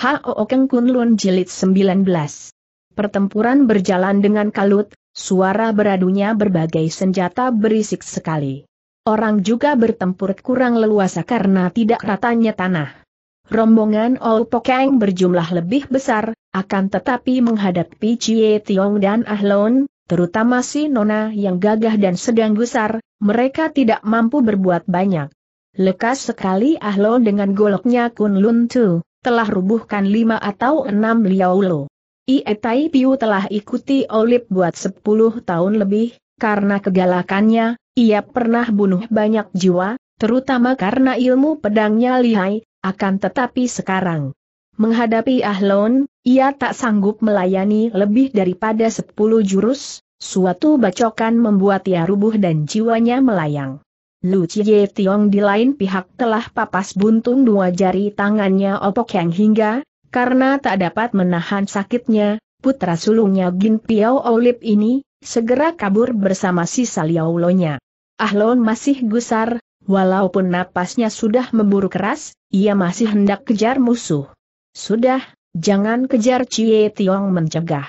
H.O.O. Keng Kun Lun Jilid 19 Pertempuran berjalan dengan kalut, suara beradunya berbagai senjata berisik sekali. Orang juga bertempur kurang leluasa karena tidak ratanya tanah. Rombongan Ol Pokeng berjumlah lebih besar, akan tetapi menghadapi Chie Tiong dan Ahlon, terutama si Nona yang gagah dan sedang gusar, mereka tidak mampu berbuat banyak. Lekas sekali Ahlon dengan goloknya Kun Lun Tu telah rubuhkan lima atau enam liaulo. Ietai Piu telah ikuti Olip buat sepuluh tahun lebih, karena kegalakannya, ia pernah bunuh banyak jiwa, terutama karena ilmu pedangnya lihai, akan tetapi sekarang. Menghadapi Ahlon, ia tak sanggup melayani lebih daripada sepuluh jurus, suatu bacokan membuat ia rubuh dan jiwanya melayang. Lu Chie Tiong di lain pihak telah papas buntung dua jari tangannya opok yang hingga, karena tak dapat menahan sakitnya, putra sulungnya Gin Piao Olip ini, segera kabur bersama si Saliaulonya. Ahlon masih gusar, walaupun napasnya sudah memburu keras, ia masih hendak kejar musuh. Sudah, jangan kejar Chie Tiong mencegah.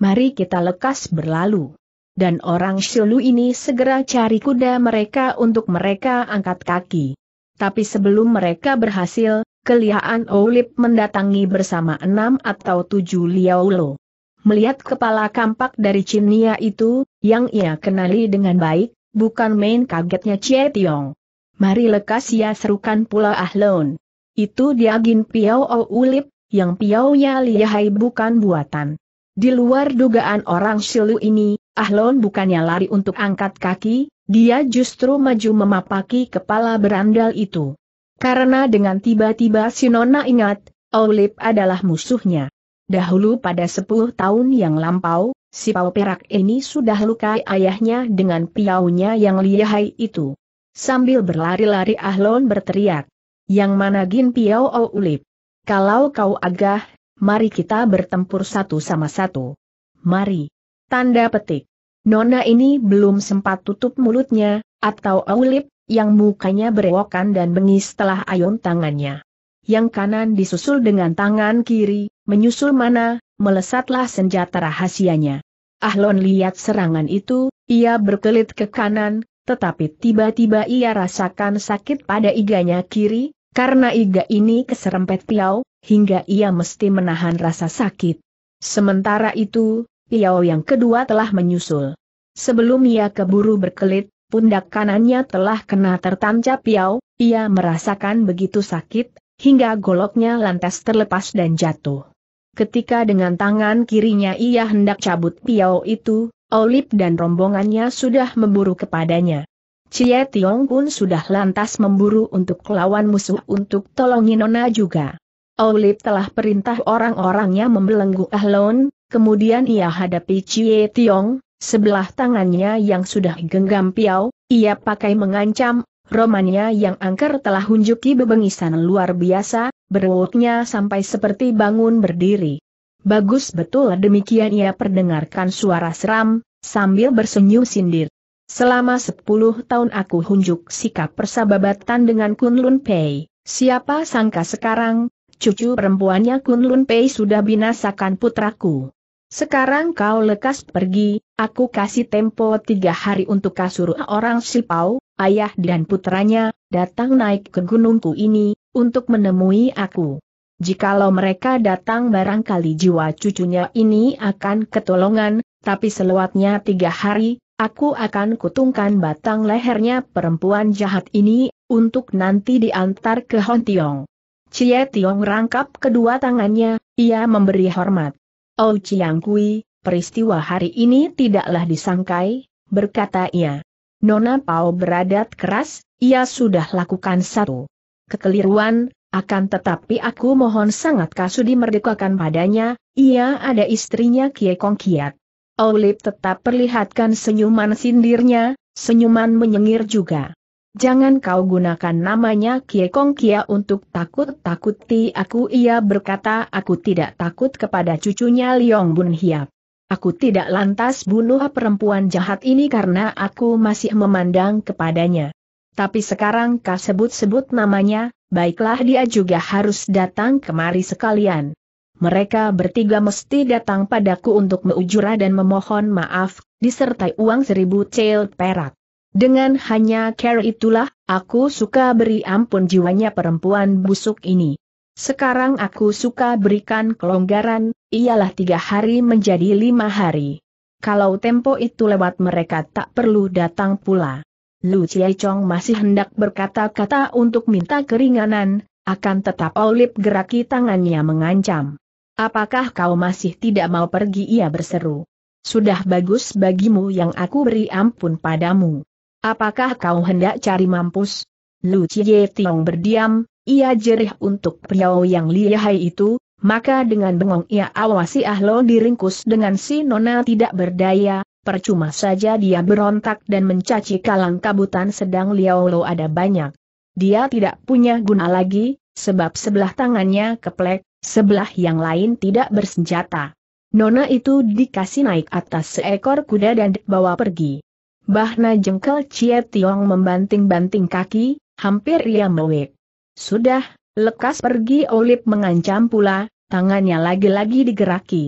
Mari kita lekas berlalu dan orang Shilu ini segera cari kuda mereka untuk mereka angkat kaki. Tapi sebelum mereka berhasil, kelihatan Olip mendatangi bersama enam atau tujuh Liaulo. Melihat kepala kampak dari Cinia itu, yang ia kenali dengan baik, bukan main kagetnya Chie Tiong. Mari lekas ia ya, serukan pula Ahlon. Itu dia Gin Piao Olip, yang piaunya lihai bukan buatan. Di luar dugaan orang Shilu ini, Ahlon bukannya lari untuk angkat kaki, dia justru maju memapaki kepala berandal itu. Karena dengan tiba-tiba Sinona ingat, Olip adalah musuhnya. Dahulu pada 10 tahun yang lampau, si Pau Perak ini sudah lukai ayahnya dengan piaunya yang lihai itu. Sambil berlari-lari Ahlon berteriak. Yang mana Gin Piau Olip? Kalau kau agah, mari kita bertempur satu sama satu. Mari. Tanda petik. Nona ini belum sempat tutup mulutnya, atau Aulip, yang mukanya berewokan dan bengis setelah ayun tangannya. Yang kanan disusul dengan tangan kiri, menyusul mana, melesatlah senjata rahasianya. Ahlon lihat serangan itu, ia berkelit ke kanan, tetapi tiba-tiba ia rasakan sakit pada iganya kiri, karena iga ini keserempet piau, hingga ia mesti menahan rasa sakit. Sementara itu, Piao yang kedua telah menyusul. Sebelum ia keburu berkelit, pundak kanannya telah kena tertancap Piao, ia merasakan begitu sakit, hingga goloknya lantas terlepas dan jatuh. Ketika dengan tangan kirinya ia hendak cabut Piao itu, Olip dan rombongannya sudah memburu kepadanya. Cie Tiong pun sudah lantas memburu untuk lawan musuh untuk tolongin Nona juga. Olip telah perintah orang-orangnya membelenggu Ahlon, Kemudian ia hadapi Cie Tiong, sebelah tangannya yang sudah genggam piau, ia pakai mengancam, romannya yang angker telah hunjuki bebengisan luar biasa, berwoknya sampai seperti bangun berdiri. Bagus betul demikian ia perdengarkan suara seram, sambil bersenyum sindir. Selama sepuluh tahun aku hunjuk sikap persahabatan dengan Kunlun Pei, siapa sangka sekarang, cucu perempuannya Kunlun Pei sudah binasakan putraku. Sekarang kau lekas pergi, aku kasih tempo tiga hari untuk kasur orang Sipau, ayah dan putranya, datang naik ke gunungku ini, untuk menemui aku. Jikalau mereka datang barangkali jiwa cucunya ini akan ketolongan, tapi selewatnya tiga hari, aku akan kutungkan batang lehernya perempuan jahat ini, untuk nanti diantar ke Hontiong. Cie Tiong rangkap kedua tangannya, ia memberi hormat. Oh Chiang Kui, peristiwa hari ini tidaklah disangkai, berkata ia. Nona Pao beradat keras, ia sudah lakukan satu kekeliruan, akan tetapi aku mohon sangat kasudi merdekakan padanya, ia ada istrinya Kie Kong Kiat. Olip tetap perlihatkan senyuman sindirnya, senyuman menyengir juga. Jangan kau gunakan namanya Kie Kong Kia untuk takut-takuti aku ia berkata aku tidak takut kepada cucunya Liong Bun Hiap. Aku tidak lantas bunuh perempuan jahat ini karena aku masih memandang kepadanya. Tapi sekarang kau sebut-sebut namanya, baiklah dia juga harus datang kemari sekalian. Mereka bertiga mesti datang padaku untuk meujurah dan memohon maaf, disertai uang seribu cel perak. Dengan hanya care itulah, aku suka beri ampun jiwanya perempuan busuk ini. Sekarang aku suka berikan kelonggaran, ialah tiga hari menjadi lima hari. Kalau tempo itu lewat mereka tak perlu datang pula. Lu Chie Chong masih hendak berkata-kata untuk minta keringanan, akan tetap Olip geraki tangannya mengancam. Apakah kau masih tidak mau pergi ia berseru. Sudah bagus bagimu yang aku beri ampun padamu. Apakah kau hendak cari mampus? Lu Cie Tiong berdiam, ia jerih untuk priau yang lihai itu, maka dengan bengong ia awasi Ahlo diringkus dengan si Nona tidak berdaya, percuma saja dia berontak dan mencaci kalang kabutan sedang Liao Lo ada banyak. Dia tidak punya guna lagi, sebab sebelah tangannya keplek, sebelah yang lain tidak bersenjata. Nona itu dikasih naik atas seekor kuda dan bawa pergi. Bahna jengkel Cie Tiong membanting-banting kaki, hampir ia mewek. Sudah, lekas pergi Olip mengancam pula, tangannya lagi-lagi digeraki.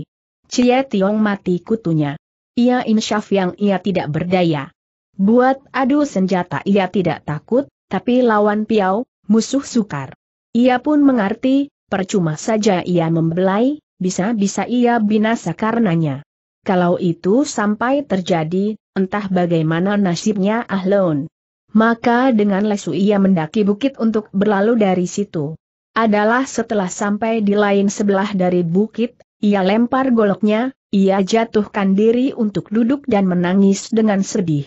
Cie Tiong mati kutunya. Ia insyaf yang ia tidak berdaya. Buat adu senjata ia tidak takut, tapi lawan piau, musuh sukar. Ia pun mengerti, percuma saja ia membelai, bisa-bisa ia binasa karenanya. Kalau itu sampai terjadi, entah bagaimana nasibnya Ahlon. Maka dengan lesu ia mendaki bukit untuk berlalu dari situ. Adalah setelah sampai di lain sebelah dari bukit, ia lempar goloknya, ia jatuhkan diri untuk duduk dan menangis dengan sedih.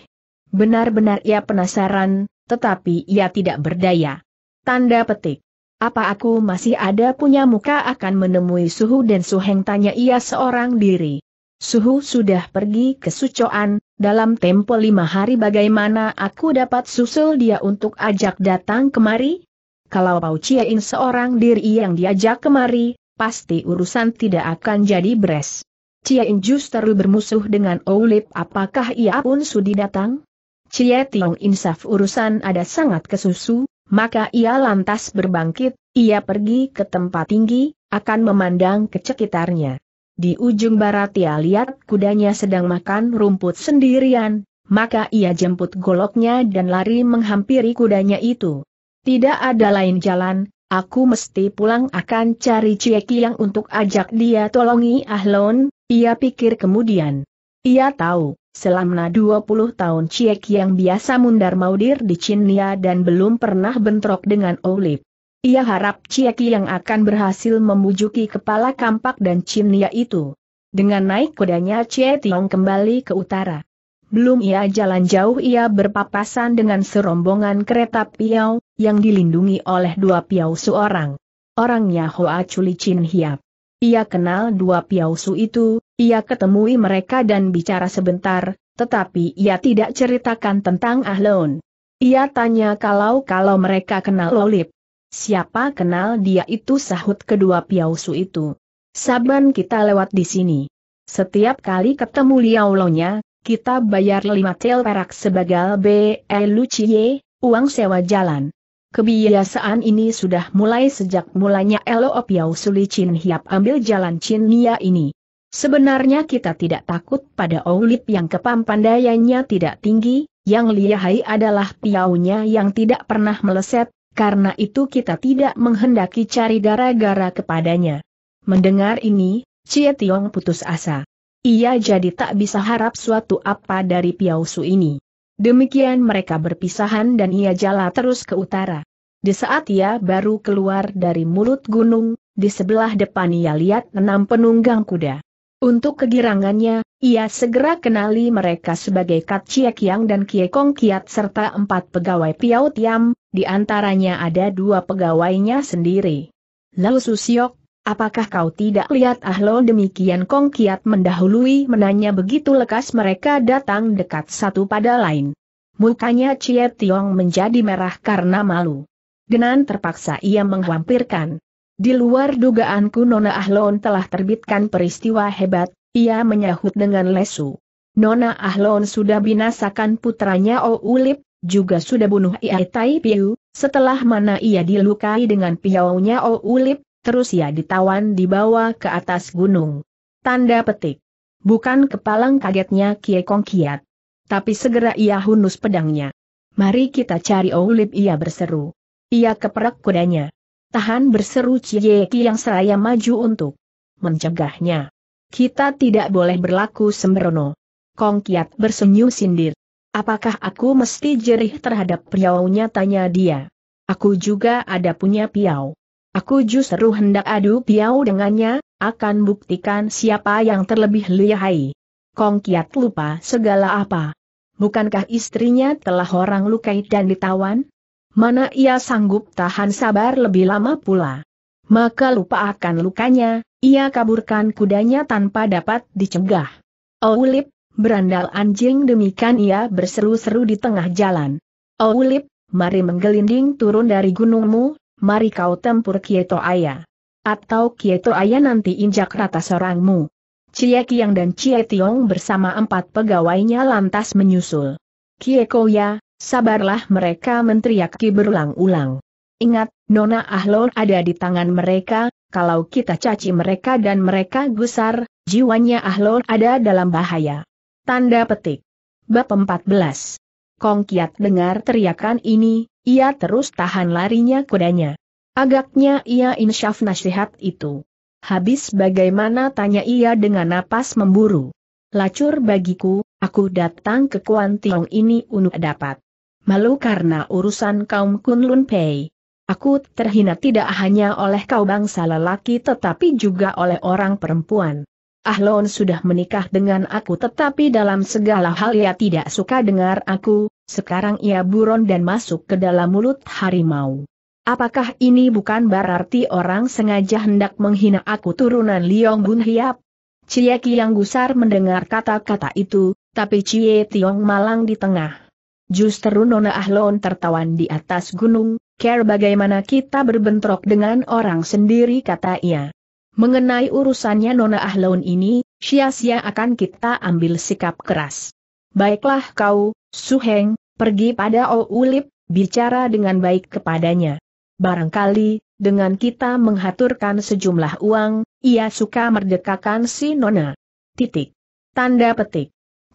Benar-benar ia penasaran, tetapi ia tidak berdaya. Tanda petik. Apa aku masih ada punya muka akan menemui Suhu dan Suheng tanya ia seorang diri. Suhu sudah pergi ke Sucoan, dalam tempo lima hari bagaimana aku dapat susul dia untuk ajak datang kemari? Kalau Pau Chiaing seorang diri yang diajak kemari, pasti urusan tidak akan jadi beres. Chiaing justru bermusuh dengan Oulip apakah ia pun sudi datang? Cia Tiong insaf urusan ada sangat kesusu, maka ia lantas berbangkit, ia pergi ke tempat tinggi, akan memandang ke sekitarnya. Di ujung barat ia lihat kudanya sedang makan rumput sendirian, maka ia jemput goloknya dan lari menghampiri kudanya itu. Tidak ada lain jalan, aku mesti pulang akan cari Cieki yang untuk ajak dia tolongi Ahlon, ia pikir kemudian. Ia tahu, selama 20 tahun Cieki yang biasa mundar maudir di Cinia dan belum pernah bentrok dengan Olip. Ia harap Cieki yang akan berhasil membujuki kepala kampak dan Cimnia itu. Dengan naik kudanya Cie Tiong kembali ke utara. Belum ia jalan jauh ia berpapasan dengan serombongan kereta Piau, yang dilindungi oleh dua Piau seorang. Orangnya Hoa Culi Chin Hiap. Ia kenal dua piau su itu, ia ketemui mereka dan bicara sebentar, tetapi ia tidak ceritakan tentang Ahlon. Ia tanya kalau-kalau mereka kenal Lolip. Siapa kenal dia itu sahut kedua piausu itu. Saban kita lewat di sini. Setiap kali ketemu Liaulonya, kita bayar lima tel perak sebagai BE uang sewa jalan. Kebiasaan ini sudah mulai sejak mulanya Elo Opiau Suli Chin Hiap ambil jalan Nia ini. Sebenarnya kita tidak takut pada Oulip yang kepampandaiannya tidak tinggi, yang lihai adalah piaunya yang tidak pernah meleset, karena itu kita tidak menghendaki cari gara-gara kepadanya. Mendengar ini, Cie Tiong putus asa. Ia jadi tak bisa harap suatu apa dari Piausu ini. Demikian mereka berpisahan dan ia jalan terus ke utara. Di saat ia baru keluar dari mulut gunung, di sebelah depan ia lihat enam penunggang kuda. Untuk kegirangannya, ia segera kenali mereka sebagai Kat Cie Kiang dan Kie Kong Kiat serta empat pegawai Piao Tiam, di antaranya ada dua pegawainya sendiri. Lalu Susiok, apakah kau tidak lihat Ahlo demikian Kong Kiat mendahului menanya begitu lekas mereka datang dekat satu pada lain. Mukanya Cie Tiong menjadi merah karena malu. Dengan terpaksa ia menghampirkan. Di luar dugaanku Nona Ahlon telah terbitkan peristiwa hebat, ia menyahut dengan lesu. Nona Ahlon sudah binasakan putranya O oh Ulip, juga sudah bunuh Ia Tai Piu, setelah mana ia dilukai dengan piaunya O oh Ulip, terus ia ditawan dibawa ke atas gunung. Tanda petik. Bukan kepalang kagetnya Kie Kong Kiat. Tapi segera ia hunus pedangnya. Mari kita cari O oh Ulip ia berseru. Ia keperak kudanya. Tahan berseru Cie Ki yang seraya maju untuk mencegahnya. Kita tidak boleh berlaku sembrono. Kong Kiat bersenyum sindir. Apakah aku mesti jerih terhadap piaunya tanya dia. Aku juga ada punya piau. Aku justru hendak adu piau dengannya, akan buktikan siapa yang terlebih lihai. Kong Kiat lupa segala apa. Bukankah istrinya telah orang lukai dan ditawan? Mana ia sanggup tahan sabar lebih lama pula? Maka lupa akan lukanya, ia kaburkan kudanya tanpa dapat dicegah. Oulip, berandal anjing demikian ia berseru-seru di tengah jalan. Oulip, mari menggelinding turun dari gunungmu, mari kau tempur Kieto Aya. Atau Kieto Aya nanti injak rata sorangmu. Cie Kiang dan Cie Tiong bersama empat pegawainya lantas menyusul. Kie Koya, sabarlah mereka menteriak berulang-ulang. Ingat, Nona Ahlon ada di tangan mereka, kalau kita caci mereka dan mereka gusar, jiwanya ahlul ada dalam bahaya. Tanda petik. Bab 14. Kong Kiat dengar teriakan ini, ia terus tahan larinya kudanya. Agaknya ia insyaf nasihat itu. Habis bagaimana tanya ia dengan napas memburu. Lacur bagiku, aku datang ke Kuan ini untuk dapat. Malu karena urusan kaum Kunlun Pei. Aku terhina tidak hanya oleh kau bangsa lelaki tetapi juga oleh orang perempuan. Ahlon sudah menikah dengan aku tetapi dalam segala hal ia tidak suka dengar aku, sekarang ia buron dan masuk ke dalam mulut harimau. Apakah ini bukan berarti orang sengaja hendak menghina aku turunan Liong Bun Hiap? Cie Kiang Gusar mendengar kata-kata itu, tapi Cie Tiong malang di tengah. Justru Nona Ahlon tertawan di atas gunung, Care bagaimana kita berbentrok dengan orang sendiri kata ia. Mengenai urusannya Nona Ahlaun ini, sia-sia akan kita ambil sikap keras. Baiklah kau, Suheng, pergi pada o ulip, bicara dengan baik kepadanya. Barangkali, dengan kita menghaturkan sejumlah uang, ia suka merdekakan si Nona. Titik. Tanda petik.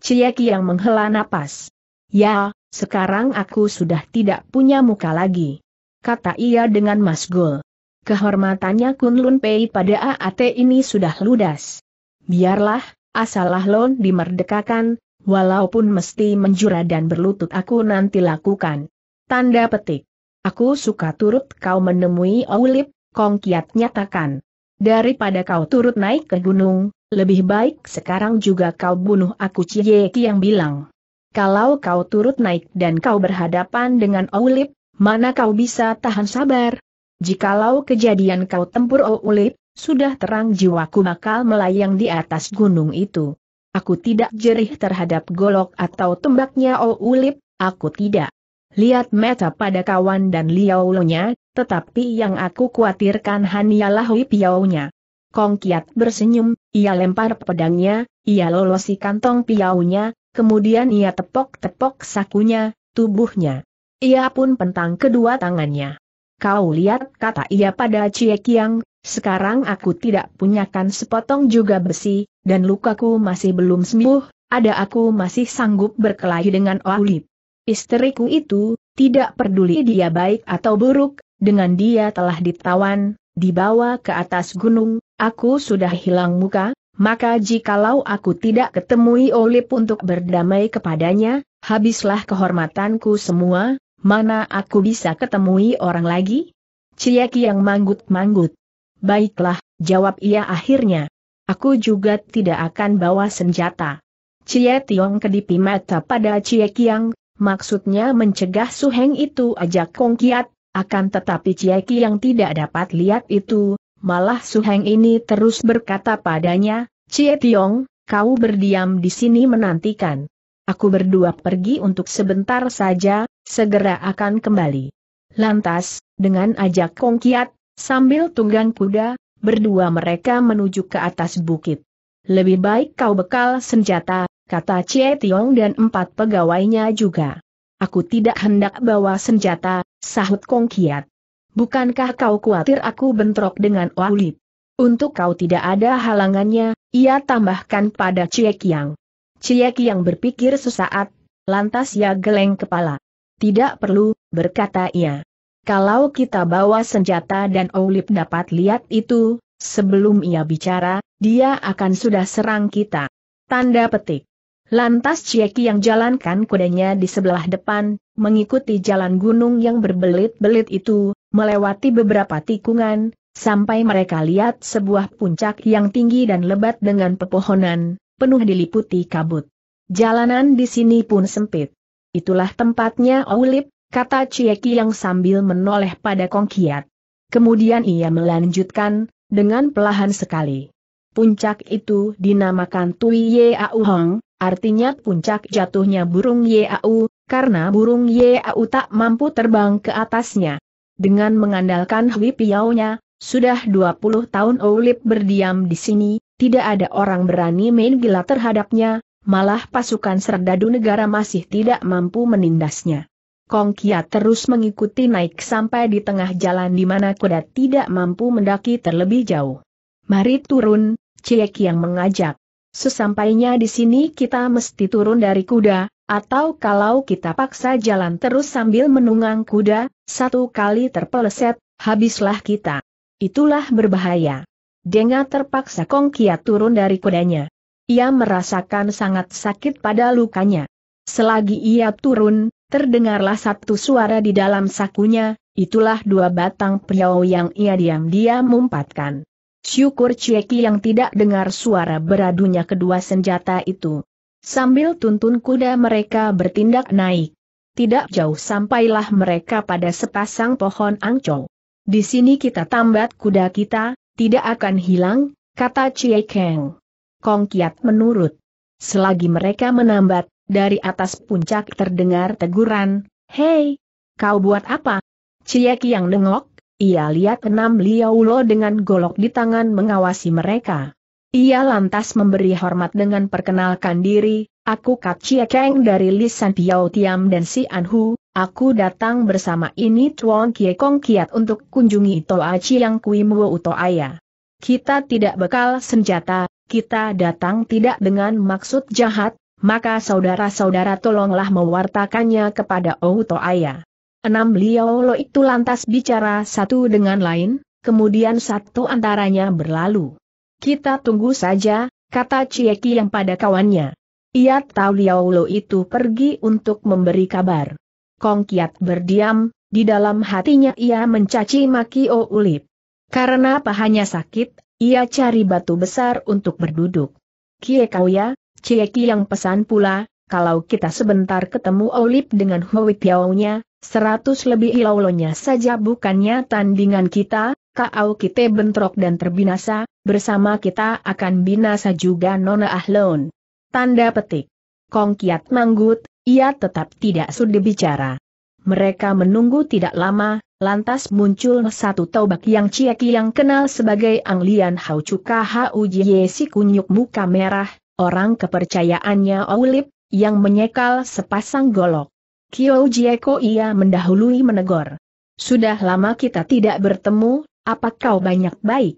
Ciyaki yang menghela napas. Ya, sekarang aku sudah tidak punya muka lagi kata ia dengan masgul. Kehormatannya Kunlun Pei pada AAT ini sudah ludas. Biarlah, asal Lon dimerdekakan, walaupun mesti menjura dan berlutut aku nanti lakukan. Tanda petik. Aku suka turut kau menemui Aulip, Kong Kiat nyatakan. Daripada kau turut naik ke gunung, lebih baik sekarang juga kau bunuh aku Cie yang bilang. Kalau kau turut naik dan kau berhadapan dengan Aulip, Mana kau bisa tahan sabar? Jikalau kejadian kau tempur ulip, sudah terang jiwaku bakal melayang di atas gunung itu. Aku tidak jerih terhadap golok atau tembaknya ulip, aku tidak. Lihat meta pada kawan dan liaulonya, tetapi yang aku khawatirkan hanyalah piaunya. Kong Kiat bersenyum, ia lempar pedangnya, ia lolosi kantong piaunya, kemudian ia tepok-tepok sakunya, tubuhnya. Ia pun pentang kedua tangannya. Kau lihat kata ia pada Cie Kiang, sekarang aku tidak punyakan sepotong juga besi, dan lukaku masih belum sembuh, ada aku masih sanggup berkelahi dengan Oulip. Istriku itu, tidak peduli dia baik atau buruk, dengan dia telah ditawan, dibawa ke atas gunung, aku sudah hilang muka, maka jikalau aku tidak ketemui Olip untuk berdamai kepadanya, habislah kehormatanku semua, Mana aku bisa ketemui orang lagi? Ciyaki yang manggut-manggut. Baiklah, jawab ia akhirnya. Aku juga tidak akan bawa senjata. Cie Tiong kedipi mata pada Cie Kiang, maksudnya mencegah Suheng itu ajak Kong Kiat, akan tetapi Cie Kiang tidak dapat lihat itu, malah Suheng ini terus berkata padanya, Cie Tiong, kau berdiam di sini menantikan. Aku berdua pergi untuk sebentar saja, segera akan kembali. Lantas, dengan ajak Kong Kiat, sambil tunggang kuda, berdua mereka menuju ke atas bukit. Lebih baik kau bekal senjata, kata Chie Tiong dan empat pegawainya juga. Aku tidak hendak bawa senjata, sahut Kong Kiat. Bukankah kau khawatir aku bentrok dengan Wulip? Untuk kau tidak ada halangannya, ia tambahkan pada Chie Kiang. Cieki yang berpikir sesaat, lantas ia geleng kepala. Tidak perlu, berkata ia. Kalau kita bawa senjata dan Oulip dapat lihat itu, sebelum ia bicara, dia akan sudah serang kita. Tanda petik. Lantas Cieki yang jalankan kudanya di sebelah depan, mengikuti jalan gunung yang berbelit-belit itu, melewati beberapa tikungan, sampai mereka lihat sebuah puncak yang tinggi dan lebat dengan pepohonan, penuh diliputi kabut. Jalanan di sini pun sempit. Itulah tempatnya Aulip, kata Cieki yang sambil menoleh pada Kongkiat. Kemudian ia melanjutkan, dengan pelahan sekali. Puncak itu dinamakan Tui Yeau Hong, artinya puncak jatuhnya burung Yeau, karena burung Yeau tak mampu terbang ke atasnya. Dengan mengandalkan Hui Piaunya, sudah 20 tahun Aulip berdiam di sini, tidak ada orang berani main gila terhadapnya, malah pasukan serdadu negara masih tidak mampu menindasnya. Kong Kiat terus mengikuti naik sampai di tengah jalan di mana kuda tidak mampu mendaki terlebih jauh. Mari turun, Ciek yang mengajak. Sesampainya di sini kita mesti turun dari kuda, atau kalau kita paksa jalan terus sambil menunggang kuda, satu kali terpeleset, habislah kita. Itulah berbahaya. Denga terpaksa Kong Kia turun dari kudanya. Ia merasakan sangat sakit pada lukanya. Selagi ia turun, terdengarlah satu suara di dalam sakunya, itulah dua batang priau yang ia diam-diam umpatkan. Syukur Cieki yang tidak dengar suara beradunya kedua senjata itu. Sambil tuntun kuda mereka bertindak naik. Tidak jauh sampailah mereka pada sepasang pohon angcol. Di sini kita tambat kuda kita, tidak akan hilang, kata Chie Kang. Kong Kiat menurut. Selagi mereka menambat, dari atas puncak terdengar teguran, Hei, kau buat apa? Chie Kiang nengok, ia lihat enam Lo dengan golok di tangan mengawasi mereka. Ia lantas memberi hormat dengan perkenalkan diri, Aku Chia Kang dari Lisan Piao Tiam dan Si Anhu, aku datang bersama ini Tuan Kie Kong Kiat untuk kunjungi Toa Chiang Kui Muo Utoaya. Kita tidak bekal senjata, kita datang tidak dengan maksud jahat, maka saudara-saudara tolonglah mewartakannya kepada Ayah. Enam beliau Lo itu lantas bicara satu dengan lain, kemudian satu antaranya berlalu. Kita tunggu saja, kata Cieki yang pada kawannya. Ia tahu Liao Lo itu pergi untuk memberi kabar. Kong Kiat berdiam, di dalam hatinya ia mencaci maki O Ulip. Karena pahanya sakit, ia cari batu besar untuk berduduk. Kie kau ya, Cieki yang pesan pula, kalau kita sebentar ketemu Olip dengan Hui Piao-nya, seratus lebih hilau-nya saja bukannya tandingan kita, Kau kita bentrok dan terbinasa, bersama kita akan binasa juga Nona Ahlon. Tanda petik. Kong Kiat manggut, ia tetap tidak sudi bicara. Mereka menunggu tidak lama, lantas muncul satu tobak yang cieki yang kenal sebagai Anglian Hau Chuka Hau Jie si kunyuk muka merah, orang kepercayaannya Aulip, yang menyekal sepasang golok. Kyo Jieko ia mendahului menegor. Sudah lama kita tidak bertemu, apa kau banyak baik?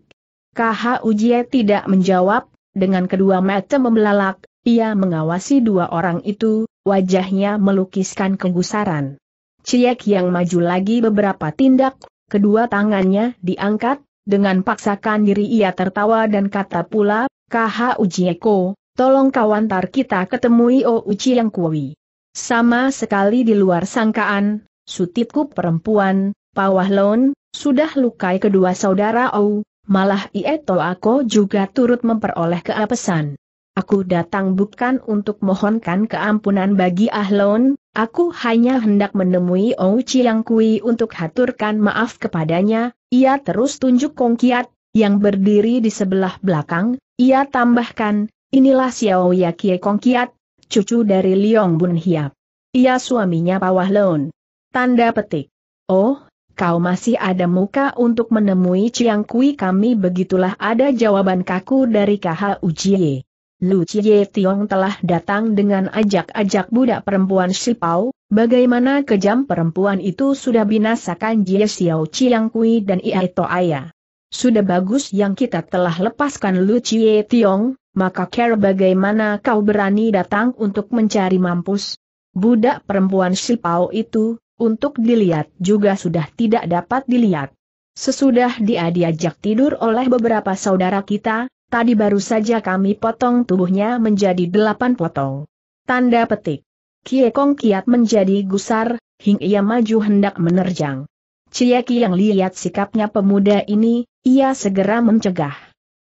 KH Ujie tidak menjawab, dengan kedua mata membelalak, ia mengawasi dua orang itu, wajahnya melukiskan kegusaran. Ciek yang maju lagi beberapa tindak, kedua tangannya diangkat, dengan paksakan diri ia tertawa dan kata pula, KH Ujieko, tolong kau antar kita ketemui O Uci yang kuwi. Sama sekali di luar sangkaan, sutitku perempuan, Pawahlon, sudah lukai kedua saudara O, malah Ieto Ako juga turut memperoleh keapesan. Aku datang bukan untuk mohonkan keampunan bagi Ahlon, aku hanya hendak menemui Ou Chiang Kui untuk haturkan maaf kepadanya, ia terus tunjuk Kong Kiat yang berdiri di sebelah belakang, ia tambahkan, inilah Xiao Yakie Kiat, cucu dari Liong Bun Hiap. Ia suaminya Pak Wahlon. Tanda petik. Oh, kau masih ada muka untuk menemui Chiang Kui kami begitulah ada jawaban kaku dari KH Ujie. Lu Chie Tiong telah datang dengan ajak-ajak budak perempuan Sipau, bagaimana kejam perempuan itu sudah binasakan Jie Xiao Chiang Kui dan Ia Toaya. Sudah bagus yang kita telah lepaskan Lu Chie Tiong, maka care bagaimana kau berani datang untuk mencari mampus. Budak perempuan Sipau itu, untuk dilihat juga sudah tidak dapat dilihat. Sesudah dia diajak tidur oleh beberapa saudara kita, Tadi baru saja kami potong tubuhnya menjadi delapan potong. Tanda petik. Kie Kong kiat menjadi gusar, hingga ia maju hendak menerjang. Ki yang lihat sikapnya pemuda ini, ia segera mencegah.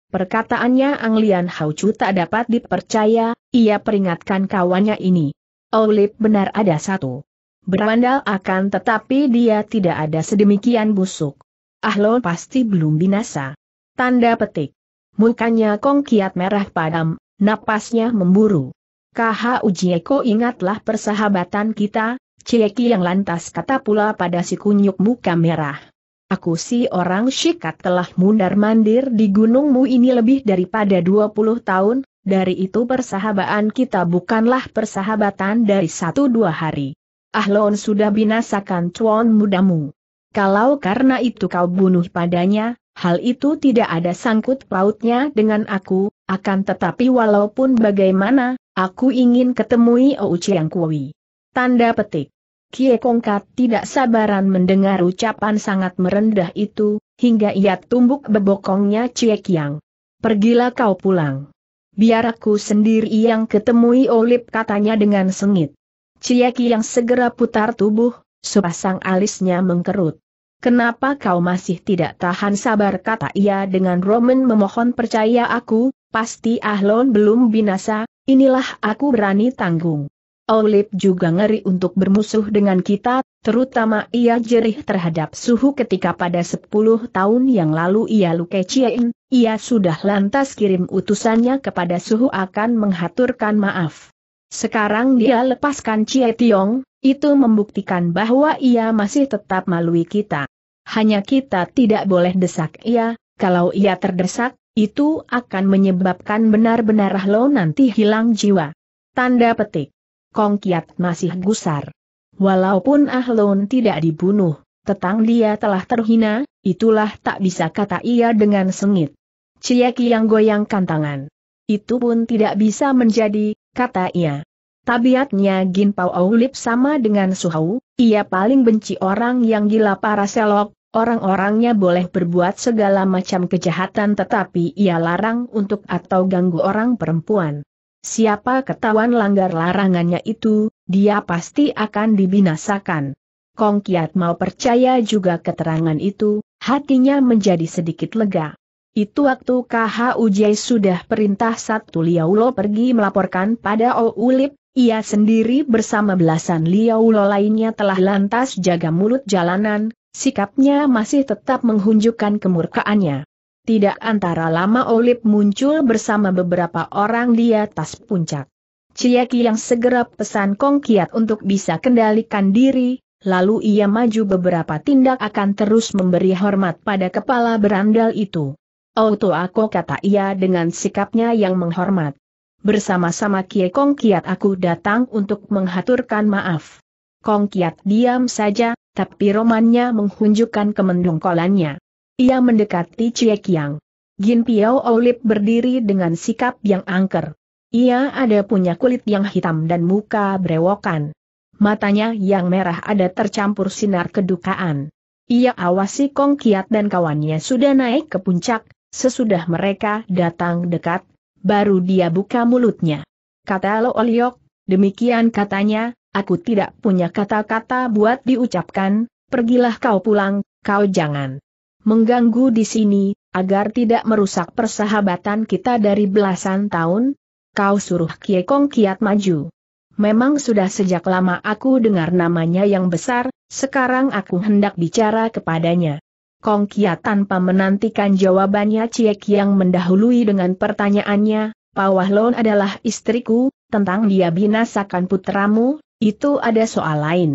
Perkataannya Anglian Haucu tak dapat dipercaya, ia peringatkan kawannya ini. Olip oh, benar ada satu. Berandal akan tetapi dia tidak ada sedemikian busuk. Ahlo pasti belum binasa. Tanda petik. Mukanya Kong Kiat merah padam, napasnya memburu. KH Ujieko ingatlah persahabatan kita, Cieki yang lantas kata pula pada si kunyuk muka merah. Aku si orang syikat telah mundar-mandir di gunungmu ini lebih daripada 20 tahun, dari itu persahabatan kita bukanlah persahabatan dari satu dua hari. Ahlon sudah binasakan tuan mudamu. Kalau karena itu kau bunuh padanya, hal itu tidak ada sangkut pautnya dengan aku, akan tetapi walaupun bagaimana, aku ingin ketemui Ou Chiang Kui. Tanda petik. Kie Kongkat tidak sabaran mendengar ucapan sangat merendah itu, hingga ia tumbuk bebokongnya Cie Kiang. Pergilah kau pulang. Biar aku sendiri yang ketemui Olip katanya dengan sengit. Cie Kiang segera putar tubuh, sepasang alisnya mengkerut. Kenapa kau masih tidak tahan sabar kata ia dengan Roman memohon percaya aku, pasti Ahlon belum binasa, inilah aku berani tanggung. Olip juga ngeri untuk bermusuh dengan kita, terutama ia jerih terhadap suhu ketika pada 10 tahun yang lalu ia luke Cien, ia sudah lantas kirim utusannya kepada suhu akan menghaturkan maaf. Sekarang dia lepaskan Cie Tiong, itu membuktikan bahwa ia masih tetap malui kita. Hanya kita tidak boleh desak ia, kalau ia terdesak, itu akan menyebabkan benar-benar Lo nanti hilang jiwa. Tanda petik. Kong Kiat masih gusar. Walaupun Ahlon tidak dibunuh, tetang dia telah terhina, itulah tak bisa kata ia dengan sengit. Cie yang goyangkan tangan. Itu pun tidak bisa menjadi, kata ia. Tabiatnya Gin Pao Aulip sama dengan Suhau, ia paling benci orang yang gila para selok, orang-orangnya boleh berbuat segala macam kejahatan tetapi ia larang untuk atau ganggu orang perempuan. Siapa ketahuan langgar larangannya itu, dia pasti akan dibinasakan. Kong Kiat mau percaya juga keterangan itu, hatinya menjadi sedikit lega. Itu waktu KH Ujai sudah perintah satu Liaulo pergi melaporkan pada Oulip, ia sendiri bersama belasan Liaulo lainnya telah lantas jaga mulut jalanan, sikapnya masih tetap menghunjukkan kemurkaannya. Tidak antara lama Olip muncul bersama beberapa orang di atas puncak. Ciaki yang segera pesan Kong Kiat untuk bisa kendalikan diri, lalu ia maju beberapa tindak akan terus memberi hormat pada kepala berandal itu. Auto oh aku kata ia dengan sikapnya yang menghormat. Bersama-sama Kie Kong Kiat aku datang untuk menghaturkan maaf. Kong Kiat diam saja, tapi romannya menghunjukkan kemendungkolannya. Ia mendekati Cie Kiang. Gin Piao Olip berdiri dengan sikap yang angker. Ia ada punya kulit yang hitam dan muka brewokan. Matanya yang merah ada tercampur sinar kedukaan. Ia awasi Kong Kiat dan kawannya sudah naik ke puncak, Sesudah mereka datang dekat, baru dia buka mulutnya. Kata Lo Oliok, demikian katanya, aku tidak punya kata-kata buat diucapkan, pergilah kau pulang, kau jangan mengganggu di sini, agar tidak merusak persahabatan kita dari belasan tahun, kau suruh Kiekong kiat maju. Memang sudah sejak lama aku dengar namanya yang besar, sekarang aku hendak bicara kepadanya. Kong Kia tanpa menantikan jawabannya Ciek yang mendahului dengan pertanyaannya, Pawahlon adalah istriku, tentang dia binasakan putramu, itu ada soal lain.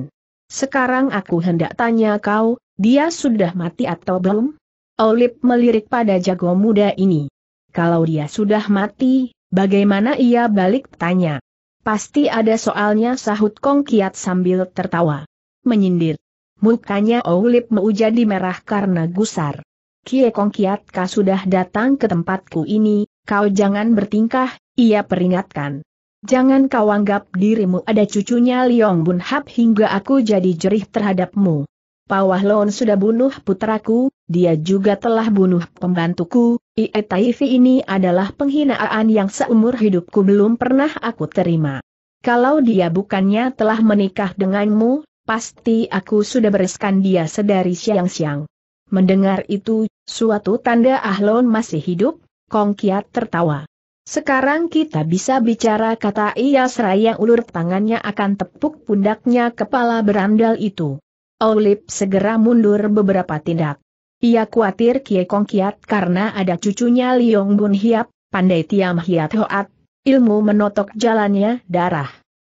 Sekarang aku hendak tanya kau, dia sudah mati atau belum? Olip melirik pada jago muda ini. Kalau dia sudah mati, bagaimana ia balik tanya? Pasti ada soalnya sahut Kong Kiat sambil tertawa. Menyindir. Mukanya Oulip Mau jadi merah karena gusar. Kie Kong ka sudah datang ke tempatku ini, kau jangan bertingkah, ia peringatkan. Jangan kau anggap dirimu ada cucunya Liong Bun Hap hingga aku jadi jerih terhadapmu. Pawahlon sudah bunuh putraku, dia juga telah bunuh pembantuku, Ie Taifi ini adalah penghinaan yang seumur hidupku belum pernah aku terima. Kalau dia bukannya telah menikah denganmu, Pasti aku sudah bereskan dia sedari siang-siang. Mendengar itu, suatu tanda Ahlon masih hidup, Kong Kiat tertawa. Sekarang kita bisa bicara kata ia seraya ulur tangannya akan tepuk pundaknya kepala berandal itu. Olip segera mundur beberapa tindak. Ia khawatir Kie Kong Kiat karena ada cucunya Liong Bun Hiap, pandai Tiam Hiat Hoat, ilmu menotok jalannya darah.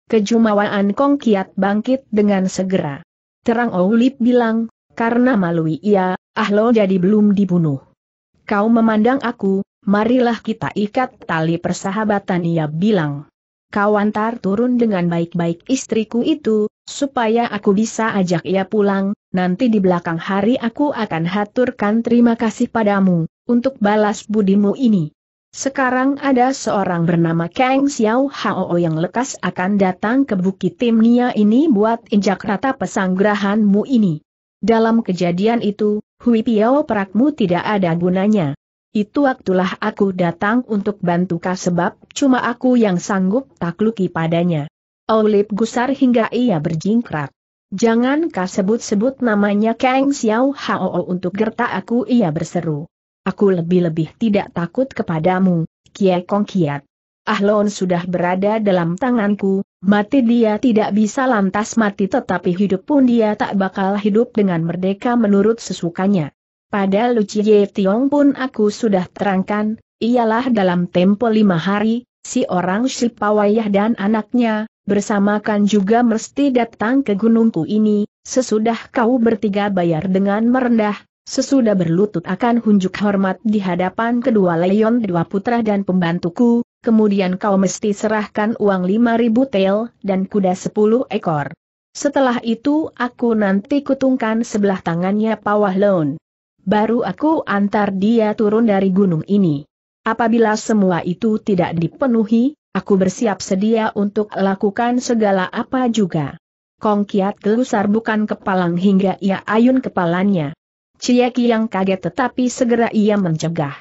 Kejumawaan Kong Kiat bangkit dengan segera. Terang Oulip bilang, karena malui ia, Ahlo jadi belum dibunuh. Kau memandang aku, marilah kita ikat tali persahabatan ia bilang. Kau antar turun dengan baik-baik istriku itu, supaya aku bisa ajak ia pulang, nanti di belakang hari aku akan haturkan terima kasih padamu, untuk balas budimu ini. Sekarang ada seorang bernama Kang Xiao Hao yang lekas akan datang ke Bukit Timnia ini buat injak rata pesanggrahanmu ini. Dalam kejadian itu, Hui Piao perakmu tidak ada gunanya. Itu waktulah aku datang untuk bantu kau sebab cuma aku yang sanggup takluki padanya. Olip gusar hingga ia berjingkrak. Jangan kau sebut-sebut namanya Kang Xiao Hao untuk gerta aku ia berseru. Aku lebih-lebih tidak takut kepadamu, Kie Kong Kiat. Ahlon sudah berada dalam tanganku, mati dia tidak bisa lantas mati tetapi hidup pun dia tak bakal hidup dengan merdeka menurut sesukanya. Pada Lu Chie Tiong pun aku sudah terangkan, ialah dalam tempo lima hari, si orang Shipawayah dan anaknya, bersamakan juga mesti datang ke gunungku ini, sesudah kau bertiga bayar dengan merendah, Sesudah berlutut akan hunjuk hormat di hadapan kedua leon dua putra dan pembantuku, kemudian kau mesti serahkan uang 5000 tel dan kuda 10 ekor. Setelah itu aku nanti kutungkan sebelah tangannya Pawah Leon. Baru aku antar dia turun dari gunung ini. Apabila semua itu tidak dipenuhi, aku bersiap sedia untuk lakukan segala apa juga. Kong Kiat gelusar bukan kepalang hingga ia ayun kepalanya. Ciyaki yang kaget tetapi segera ia mencegah.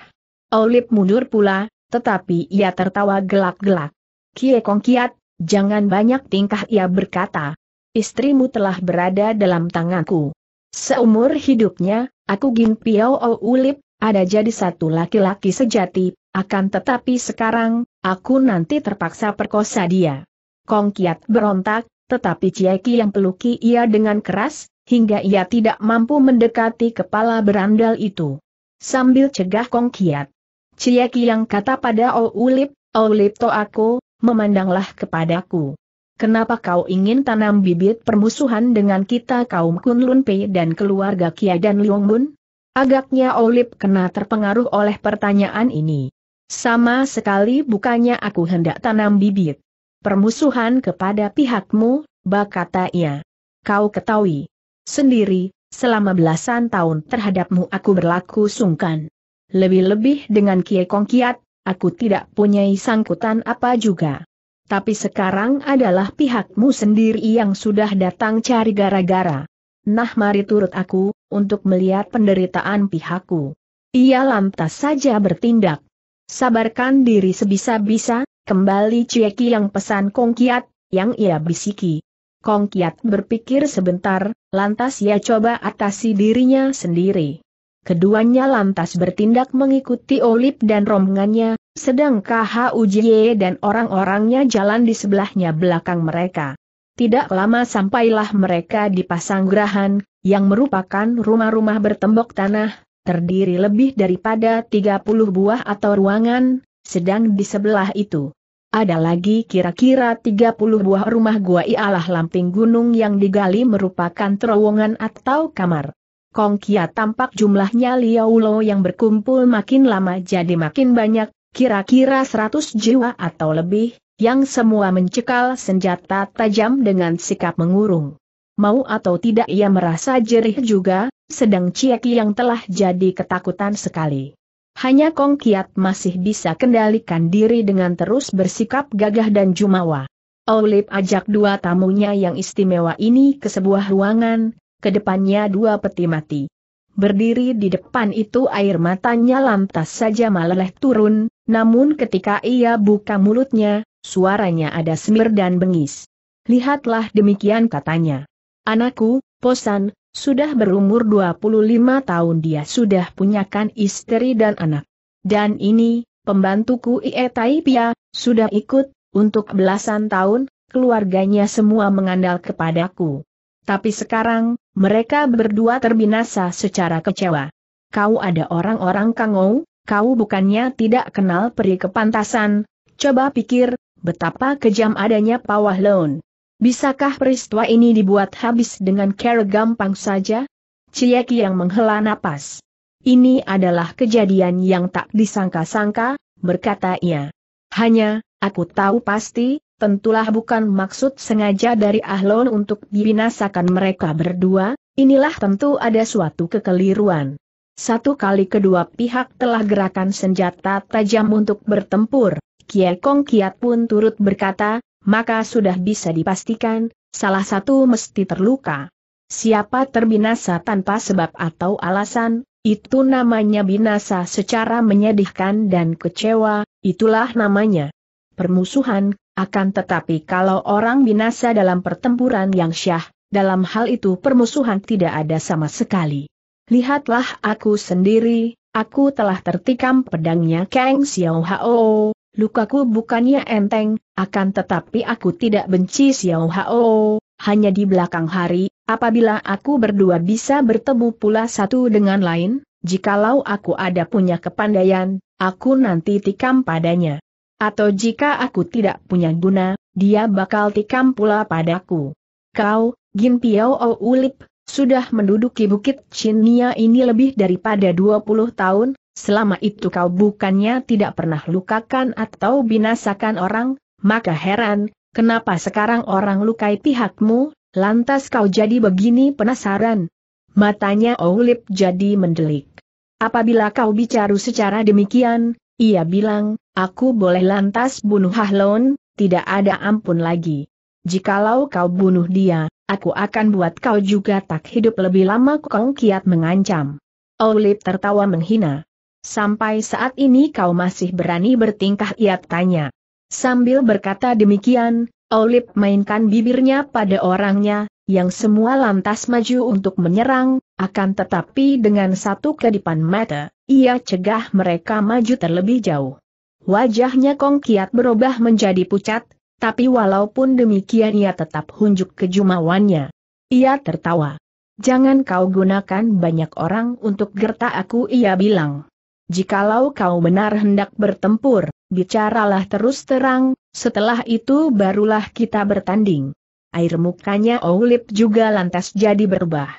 Olip mundur pula, tetapi ia tertawa gelak-gelak. Kie Kong Kiat, jangan banyak tingkah ia berkata. Istrimu telah berada dalam tanganku. Seumur hidupnya, aku Gin Piao O Ulip, ada jadi satu laki-laki sejati, akan tetapi sekarang, aku nanti terpaksa perkosa dia. Kong Kiat berontak, tetapi Ciyaki yang peluki ia dengan keras, hingga ia tidak mampu mendekati kepala berandal itu. Sambil cegah Kong Kiat. Cieki yang kata pada Oulip, Oulip to aku, memandanglah kepadaku. Kenapa kau ingin tanam bibit permusuhan dengan kita kaum Kunlun Pei dan keluarga Kia dan Bun? Agaknya Olip kena terpengaruh oleh pertanyaan ini. Sama sekali bukannya aku hendak tanam bibit. Permusuhan kepada pihakmu, bak kata ia. Kau ketahui, sendiri, selama belasan tahun terhadapmu aku berlaku sungkan. Lebih-lebih dengan kong Kiat, aku tidak punya sangkutan apa juga. Tapi sekarang adalah pihakmu sendiri yang sudah datang cari gara-gara. Nah mari turut aku, untuk melihat penderitaan pihakku. Ia lantas saja bertindak. Sabarkan diri sebisa-bisa, kembali Cieki yang pesan kong kiat, yang ia bisiki. Kong Kiat berpikir sebentar, lantas ia coba atasi dirinya sendiri. Keduanya lantas bertindak mengikuti Olip dan rombongannya, sedang KHUJY dan orang-orangnya jalan di sebelahnya belakang mereka. Tidak lama sampailah mereka di Pasanggrahan, yang merupakan rumah-rumah bertembok tanah, terdiri lebih daripada 30 buah atau ruangan, sedang di sebelah itu ada lagi kira-kira 30 buah rumah gua ialah lamping gunung yang digali merupakan terowongan atau kamar. Kong Kia tampak jumlahnya Liaulo yang berkumpul makin lama jadi makin banyak, kira-kira 100 jiwa atau lebih, yang semua mencekal senjata tajam dengan sikap mengurung. Mau atau tidak ia merasa jerih juga, sedang Cieki yang telah jadi ketakutan sekali. Hanya Kong Kiat masih bisa kendalikan diri dengan terus bersikap gagah dan jumawa. Olip ajak dua tamunya yang istimewa ini ke sebuah ruangan, kedepannya dua peti mati. Berdiri di depan itu air matanya lantas saja meleleh turun, namun ketika ia buka mulutnya, suaranya ada semir dan bengis. Lihatlah demikian katanya. Anakku, Posan, sudah berumur 25 tahun dia sudah punyakan istri dan anak. Dan ini, pembantuku Ie Taipia, sudah ikut, untuk belasan tahun, keluarganya semua mengandal kepadaku. Tapi sekarang, mereka berdua terbinasa secara kecewa. Kau ada orang-orang kangou, kau bukannya tidak kenal peri kepantasan, coba pikir, betapa kejam adanya Pawah Leon. Bisakah peristiwa ini dibuat habis dengan cara gampang saja? Cieki yang menghela napas. Ini adalah kejadian yang tak disangka-sangka, berkata ia. Hanya, aku tahu pasti, tentulah bukan maksud sengaja dari Ahlon untuk dibinasakan mereka berdua, inilah tentu ada suatu kekeliruan. Satu kali kedua pihak telah gerakan senjata tajam untuk bertempur, Kiekong Kiat pun turut berkata, maka sudah bisa dipastikan, salah satu mesti terluka. Siapa terbinasa tanpa sebab atau alasan, itu namanya binasa secara menyedihkan dan kecewa, itulah namanya permusuhan, akan tetapi kalau orang binasa dalam pertempuran yang syah, dalam hal itu permusuhan tidak ada sama sekali. Lihatlah aku sendiri, aku telah tertikam pedangnya Kang Xiao Hao, Lukaku bukannya enteng, akan tetapi aku tidak benci Xiao Hao, hanya di belakang hari, apabila aku berdua bisa bertemu pula satu dengan lain, jikalau aku ada punya kepandaian, aku nanti tikam padanya. Atau jika aku tidak punya guna, dia bakal tikam pula padaku. Kau, Gin Piao Ulip, sudah menduduki Bukit Chinia ini lebih daripada 20 tahun, selama itu kau bukannya tidak pernah lukakan atau binasakan orang, maka heran, kenapa sekarang orang lukai pihakmu, lantas kau jadi begini penasaran? Matanya Oulip jadi mendelik. Apabila kau bicara secara demikian, ia bilang, aku boleh lantas bunuh Hahlon, tidak ada ampun lagi. Jikalau kau bunuh dia, aku akan buat kau juga tak hidup lebih lama kau kiat mengancam. Oulip tertawa menghina. Sampai saat ini kau masih berani bertingkah Ia tanya. Sambil berkata demikian, Olip mainkan bibirnya pada orangnya, yang semua lantas maju untuk menyerang, akan tetapi dengan satu kedipan mata, ia cegah mereka maju terlebih jauh. Wajahnya Kong Kiat berubah menjadi pucat, tapi walaupun demikian ia tetap hunjuk kejumawannya. Ia tertawa. Jangan kau gunakan banyak orang untuk gertak aku ia bilang. Jikalau kau benar hendak bertempur, bicaralah terus terang, setelah itu barulah kita bertanding. Air mukanya Oulip juga lantas jadi berubah.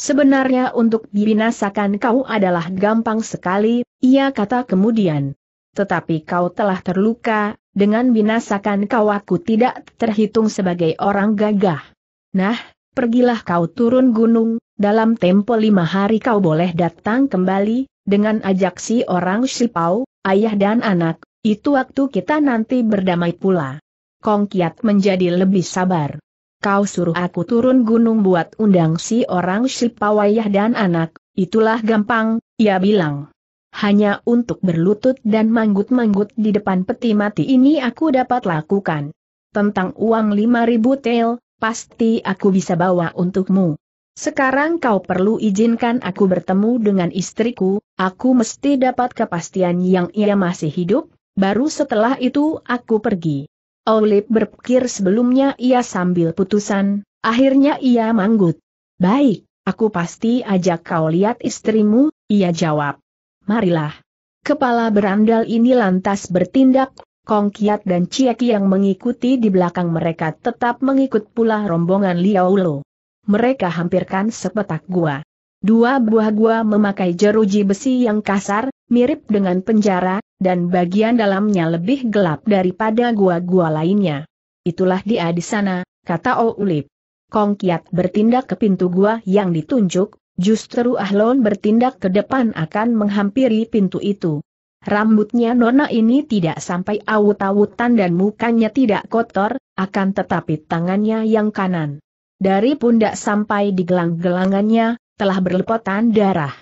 Sebenarnya untuk dibinasakan kau adalah gampang sekali, ia kata kemudian. Tetapi kau telah terluka, dengan binasakan kau aku tidak terhitung sebagai orang gagah. Nah, pergilah kau turun gunung, dalam tempo lima hari kau boleh datang kembali, dengan ajak si orang Sipau, ayah dan anak, itu waktu kita nanti berdamai pula. Kong Kiat menjadi lebih sabar. Kau suruh aku turun gunung buat undang si orang Sipau ayah dan anak, itulah gampang, ia bilang. Hanya untuk berlutut dan manggut-manggut di depan peti mati ini aku dapat lakukan. Tentang uang 5000 tel, pasti aku bisa bawa untukmu. Sekarang kau perlu izinkan aku bertemu dengan istriku, aku mesti dapat kepastian yang ia masih hidup, baru setelah itu aku pergi. Olip berpikir sebelumnya ia sambil putusan, akhirnya ia manggut. Baik, aku pasti ajak kau lihat istrimu, ia jawab. Marilah. Kepala berandal ini lantas bertindak, Kong Kiat dan Ciek yang mengikuti di belakang mereka tetap mengikut pula rombongan Liao Lo mereka hampirkan sepetak gua. Dua buah gua memakai jeruji besi yang kasar, mirip dengan penjara, dan bagian dalamnya lebih gelap daripada gua-gua lainnya. Itulah dia di sana, kata Oulip. Kong Kiat bertindak ke pintu gua yang ditunjuk, justru Ahlon bertindak ke depan akan menghampiri pintu itu. Rambutnya nona ini tidak sampai awut-awutan dan mukanya tidak kotor, akan tetapi tangannya yang kanan dari pundak sampai di gelang-gelangannya, telah berlepotan darah.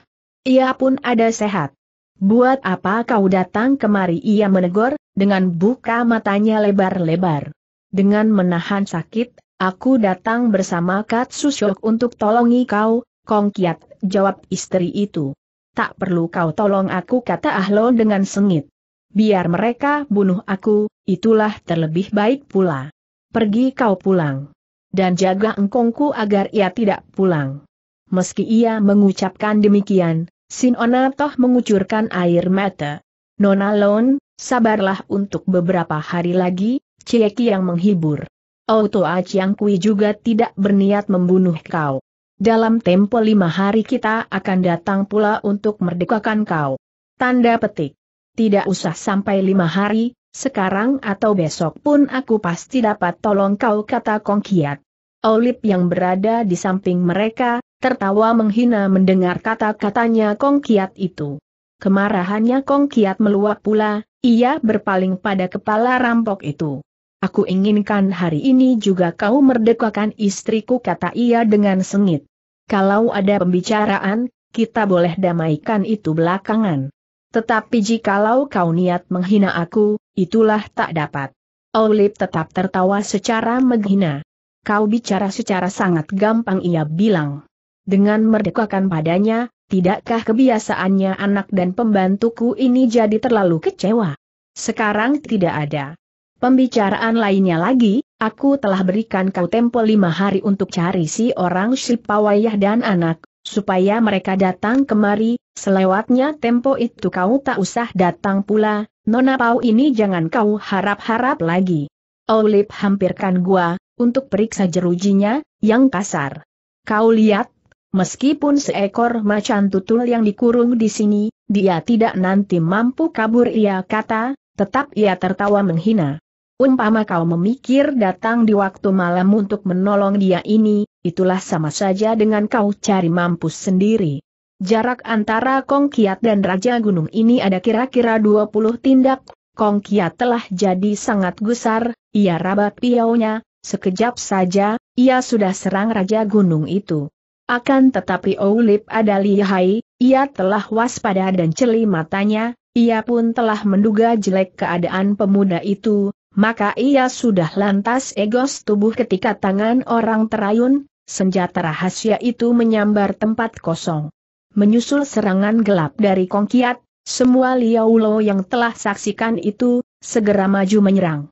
Ia pun ada sehat. Buat apa kau datang kemari ia menegur, dengan buka matanya lebar-lebar. Dengan menahan sakit, aku datang bersama Susyok untuk tolongi kau, Kong Kiat, jawab istri itu. Tak perlu kau tolong aku kata Ahlo dengan sengit. Biar mereka bunuh aku, itulah terlebih baik pula. Pergi kau pulang dan jaga engkongku agar ia tidak pulang. Meski ia mengucapkan demikian, Sinona toh mengucurkan air mata. Nona Lon, sabarlah untuk beberapa hari lagi, Cieki yang menghibur. Auto Aciang Kui juga tidak berniat membunuh kau. Dalam tempo lima hari kita akan datang pula untuk merdekakan kau. Tanda petik. Tidak usah sampai lima hari, sekarang atau besok pun aku pasti dapat tolong kau kata Kong Kiat. Olip yang berada di samping mereka, tertawa menghina mendengar kata-katanya Kong Kiat itu. Kemarahannya Kong Kiat meluap pula, ia berpaling pada kepala rampok itu. Aku inginkan hari ini juga kau merdekakan istriku kata ia dengan sengit. Kalau ada pembicaraan, kita boleh damaikan itu belakangan. Tetapi jikalau kau niat menghina aku, itulah tak dapat. Olip tetap tertawa secara menghina. Kau bicara secara sangat gampang ia bilang. Dengan merdekakan padanya, tidakkah kebiasaannya anak dan pembantuku ini jadi terlalu kecewa? Sekarang tidak ada. Pembicaraan lainnya lagi, aku telah berikan kau tempo lima hari untuk cari si orang si pawayah dan anak, supaya mereka datang kemari, Selewatnya tempo itu kau tak usah datang pula, Nona Pau ini jangan kau harap-harap lagi. Olip hampirkan gua, untuk periksa jerujinya, yang kasar. Kau lihat, meskipun seekor macan tutul yang dikurung di sini, dia tidak nanti mampu kabur ia kata, tetap ia tertawa menghina. Umpama kau memikir datang di waktu malam untuk menolong dia ini, itulah sama saja dengan kau cari mampus sendiri. Jarak antara Kong Kiat dan Raja Gunung ini ada kira-kira 20 tindak, Kong Kiat telah jadi sangat gusar, ia rabat piaunya, sekejap saja, ia sudah serang Raja Gunung itu. Akan tetapi Oulip ada lihai, ia telah waspada dan celi matanya, ia pun telah menduga jelek keadaan pemuda itu, maka ia sudah lantas egos tubuh ketika tangan orang terayun, senjata rahasia itu menyambar tempat kosong menyusul serangan gelap dari Kong Kongkiat, semua Liaulo yang telah saksikan itu, segera maju menyerang.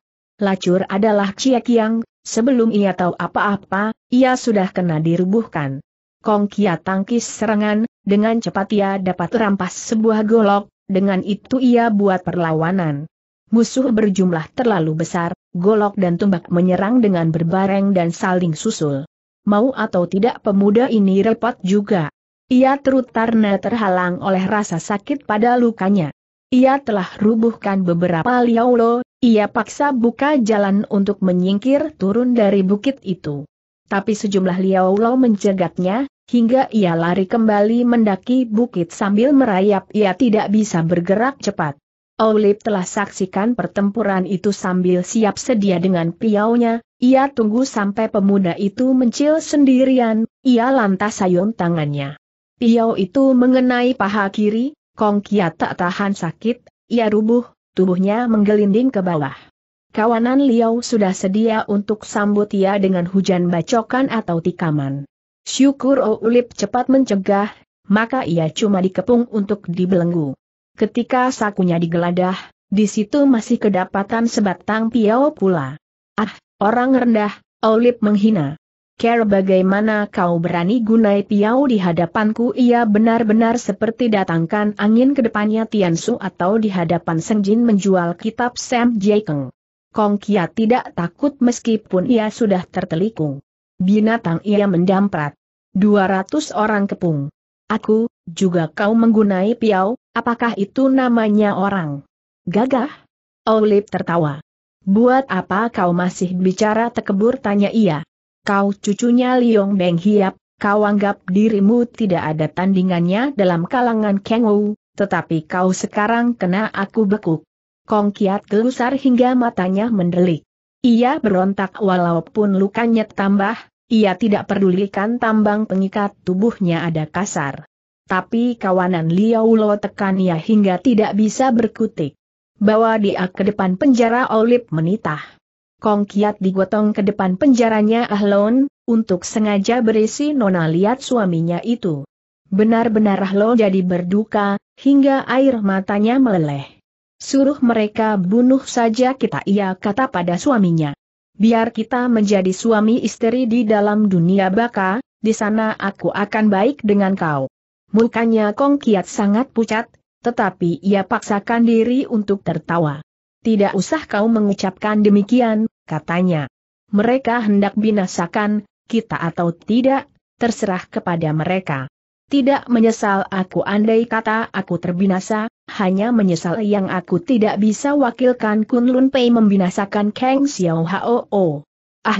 Lacur adalah Kiang, sebelum ia tahu apa-apa, ia sudah kena dirubuhkan. Kong Kongkiat tangkis serangan, dengan cepat ia dapat rampas sebuah golok, dengan itu ia buat perlawanan. Musuh berjumlah terlalu besar, golok dan tumbak menyerang dengan berbareng dan saling susul. Mau atau tidak pemuda ini repot juga. Ia terut terhalang oleh rasa sakit pada lukanya. Ia telah rubuhkan beberapa liaulo, ia paksa buka jalan untuk menyingkir turun dari bukit itu. Tapi sejumlah liaulo mencegatnya, hingga ia lari kembali mendaki bukit sambil merayap ia tidak bisa bergerak cepat. Olip telah saksikan pertempuran itu sambil siap sedia dengan piaunya, ia tunggu sampai pemuda itu mencil sendirian, ia lantas sayung tangannya. Piau itu mengenai paha kiri, Kong Kiat tak tahan sakit, ia rubuh, tubuhnya menggelinding ke bawah. Kawanan Liao sudah sedia untuk sambut ia dengan hujan bacokan atau tikaman. Syukur O Ulip cepat mencegah, maka ia cuma dikepung untuk dibelenggu. Ketika sakunya digeladah, di situ masih kedapatan sebatang piau pula. Ah, orang rendah, Olip menghina. Care bagaimana kau berani gunai piau di hadapanku ia benar-benar seperti datangkan angin ke depannya Su atau di hadapan Jin menjual kitab Sam Keng. Kong Kia tidak takut meskipun ia sudah tertelikung. Binatang ia mendamprat. 200 orang kepung. Aku, juga kau menggunai piau, apakah itu namanya orang? Gagah? Olip tertawa. Buat apa kau masih bicara tekebur tanya ia. Kau cucunya Liong Beng Hiap, kau anggap dirimu tidak ada tandingannya dalam kalangan Kang Wu, tetapi kau sekarang kena aku bekuk. Kong Kiat gelusar hingga matanya mendelik. Ia berontak walaupun lukanya tambah, ia tidak pedulikan tambang pengikat tubuhnya ada kasar. Tapi kawanan Liao Lo tekan ia hingga tidak bisa berkutik. Bawa dia ke depan penjara Olip menitah. Kong Kiat digotong ke depan penjaranya Ahlon, untuk sengaja berisi Nona lihat suaminya itu. Benar-benar Ahlon jadi berduka, hingga air matanya meleleh. Suruh mereka bunuh saja kita ia kata pada suaminya. Biar kita menjadi suami istri di dalam dunia baka, di sana aku akan baik dengan kau. Mukanya Kong Kiat sangat pucat, tetapi ia paksakan diri untuk tertawa. Tidak usah kau mengucapkan demikian, katanya. Mereka hendak binasakan, kita atau tidak, terserah kepada mereka. Tidak menyesal aku andai kata aku terbinasa, hanya menyesal yang aku tidak bisa wakilkan Lun Pei membinasakan Kang Xiao Hao.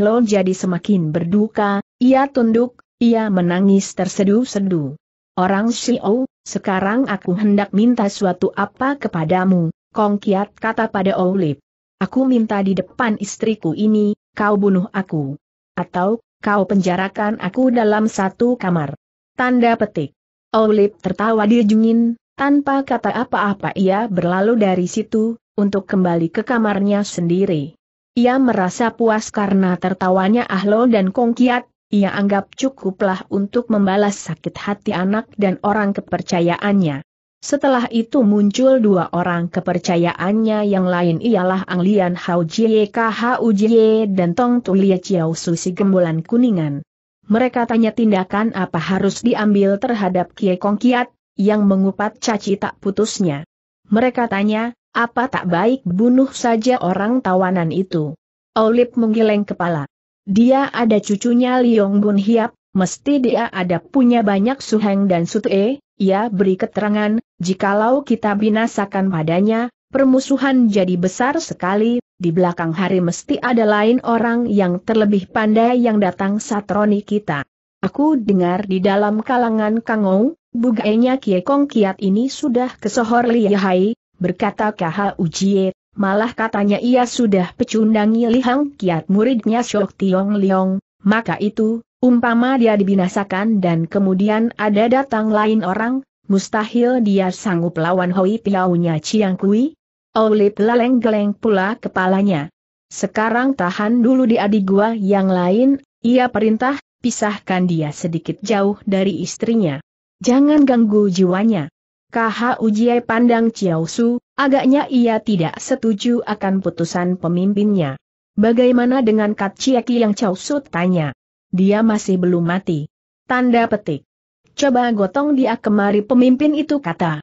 Lo jadi semakin berduka, ia tunduk, ia menangis terseduh-seduh. Orang Xiao, sekarang aku hendak minta suatu apa kepadamu, Kong Kiat kata pada Oulip. Aku minta di depan istriku ini, kau bunuh aku. Atau, kau penjarakan aku dalam satu kamar. Tanda petik. Oulip tertawa dijungin, tanpa kata apa-apa ia berlalu dari situ, untuk kembali ke kamarnya sendiri. Ia merasa puas karena tertawanya Ahlo dan Kong Kiat, ia anggap cukuplah untuk membalas sakit hati anak dan orang kepercayaannya. Setelah itu muncul dua orang kepercayaannya yang lain ialah Ang Lian Hao Jie K. Jie dan Tong Lie Chiao si Gembulan Kuningan. Mereka tanya tindakan apa harus diambil terhadap Kie Kong Kiat, yang mengupat caci tak putusnya. Mereka tanya, apa tak baik bunuh saja orang tawanan itu? Olip menggeleng kepala. Dia ada cucunya Liong Bun Hiap, mesti dia ada punya banyak suheng dan sutue, ia beri keterangan, jikalau kita binasakan padanya, permusuhan jadi besar sekali, di belakang hari mesti ada lain orang yang terlebih pandai yang datang satroni kita. Aku dengar di dalam kalangan Kangou, bugainya Kong Kiat ini sudah kesohor lihai, berkata Kaha Ujie, malah katanya ia sudah pecundangi Lihang Kiat muridnya Shok Tiong Liong, maka itu, Umpama dia dibinasakan dan kemudian ada datang lain orang, mustahil dia sanggup lawan Hoi Piaunya Chiang Kui. Olip leleng geleng pula kepalanya. Sekarang tahan dulu di adik gua yang lain, ia perintah, pisahkan dia sedikit jauh dari istrinya. Jangan ganggu jiwanya. KH Ujiai pandang Chiao Su, agaknya ia tidak setuju akan putusan pemimpinnya. Bagaimana dengan Kat Chiaki yang Chiao Su tanya? Dia masih belum mati. Tanda petik. Coba gotong dia kemari pemimpin itu kata.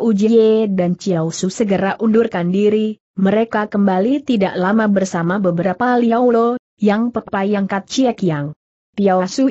Ujie dan Chiao segera undurkan diri, mereka kembali tidak lama bersama beberapa lo, yang pepayang Kat Ciek Yang.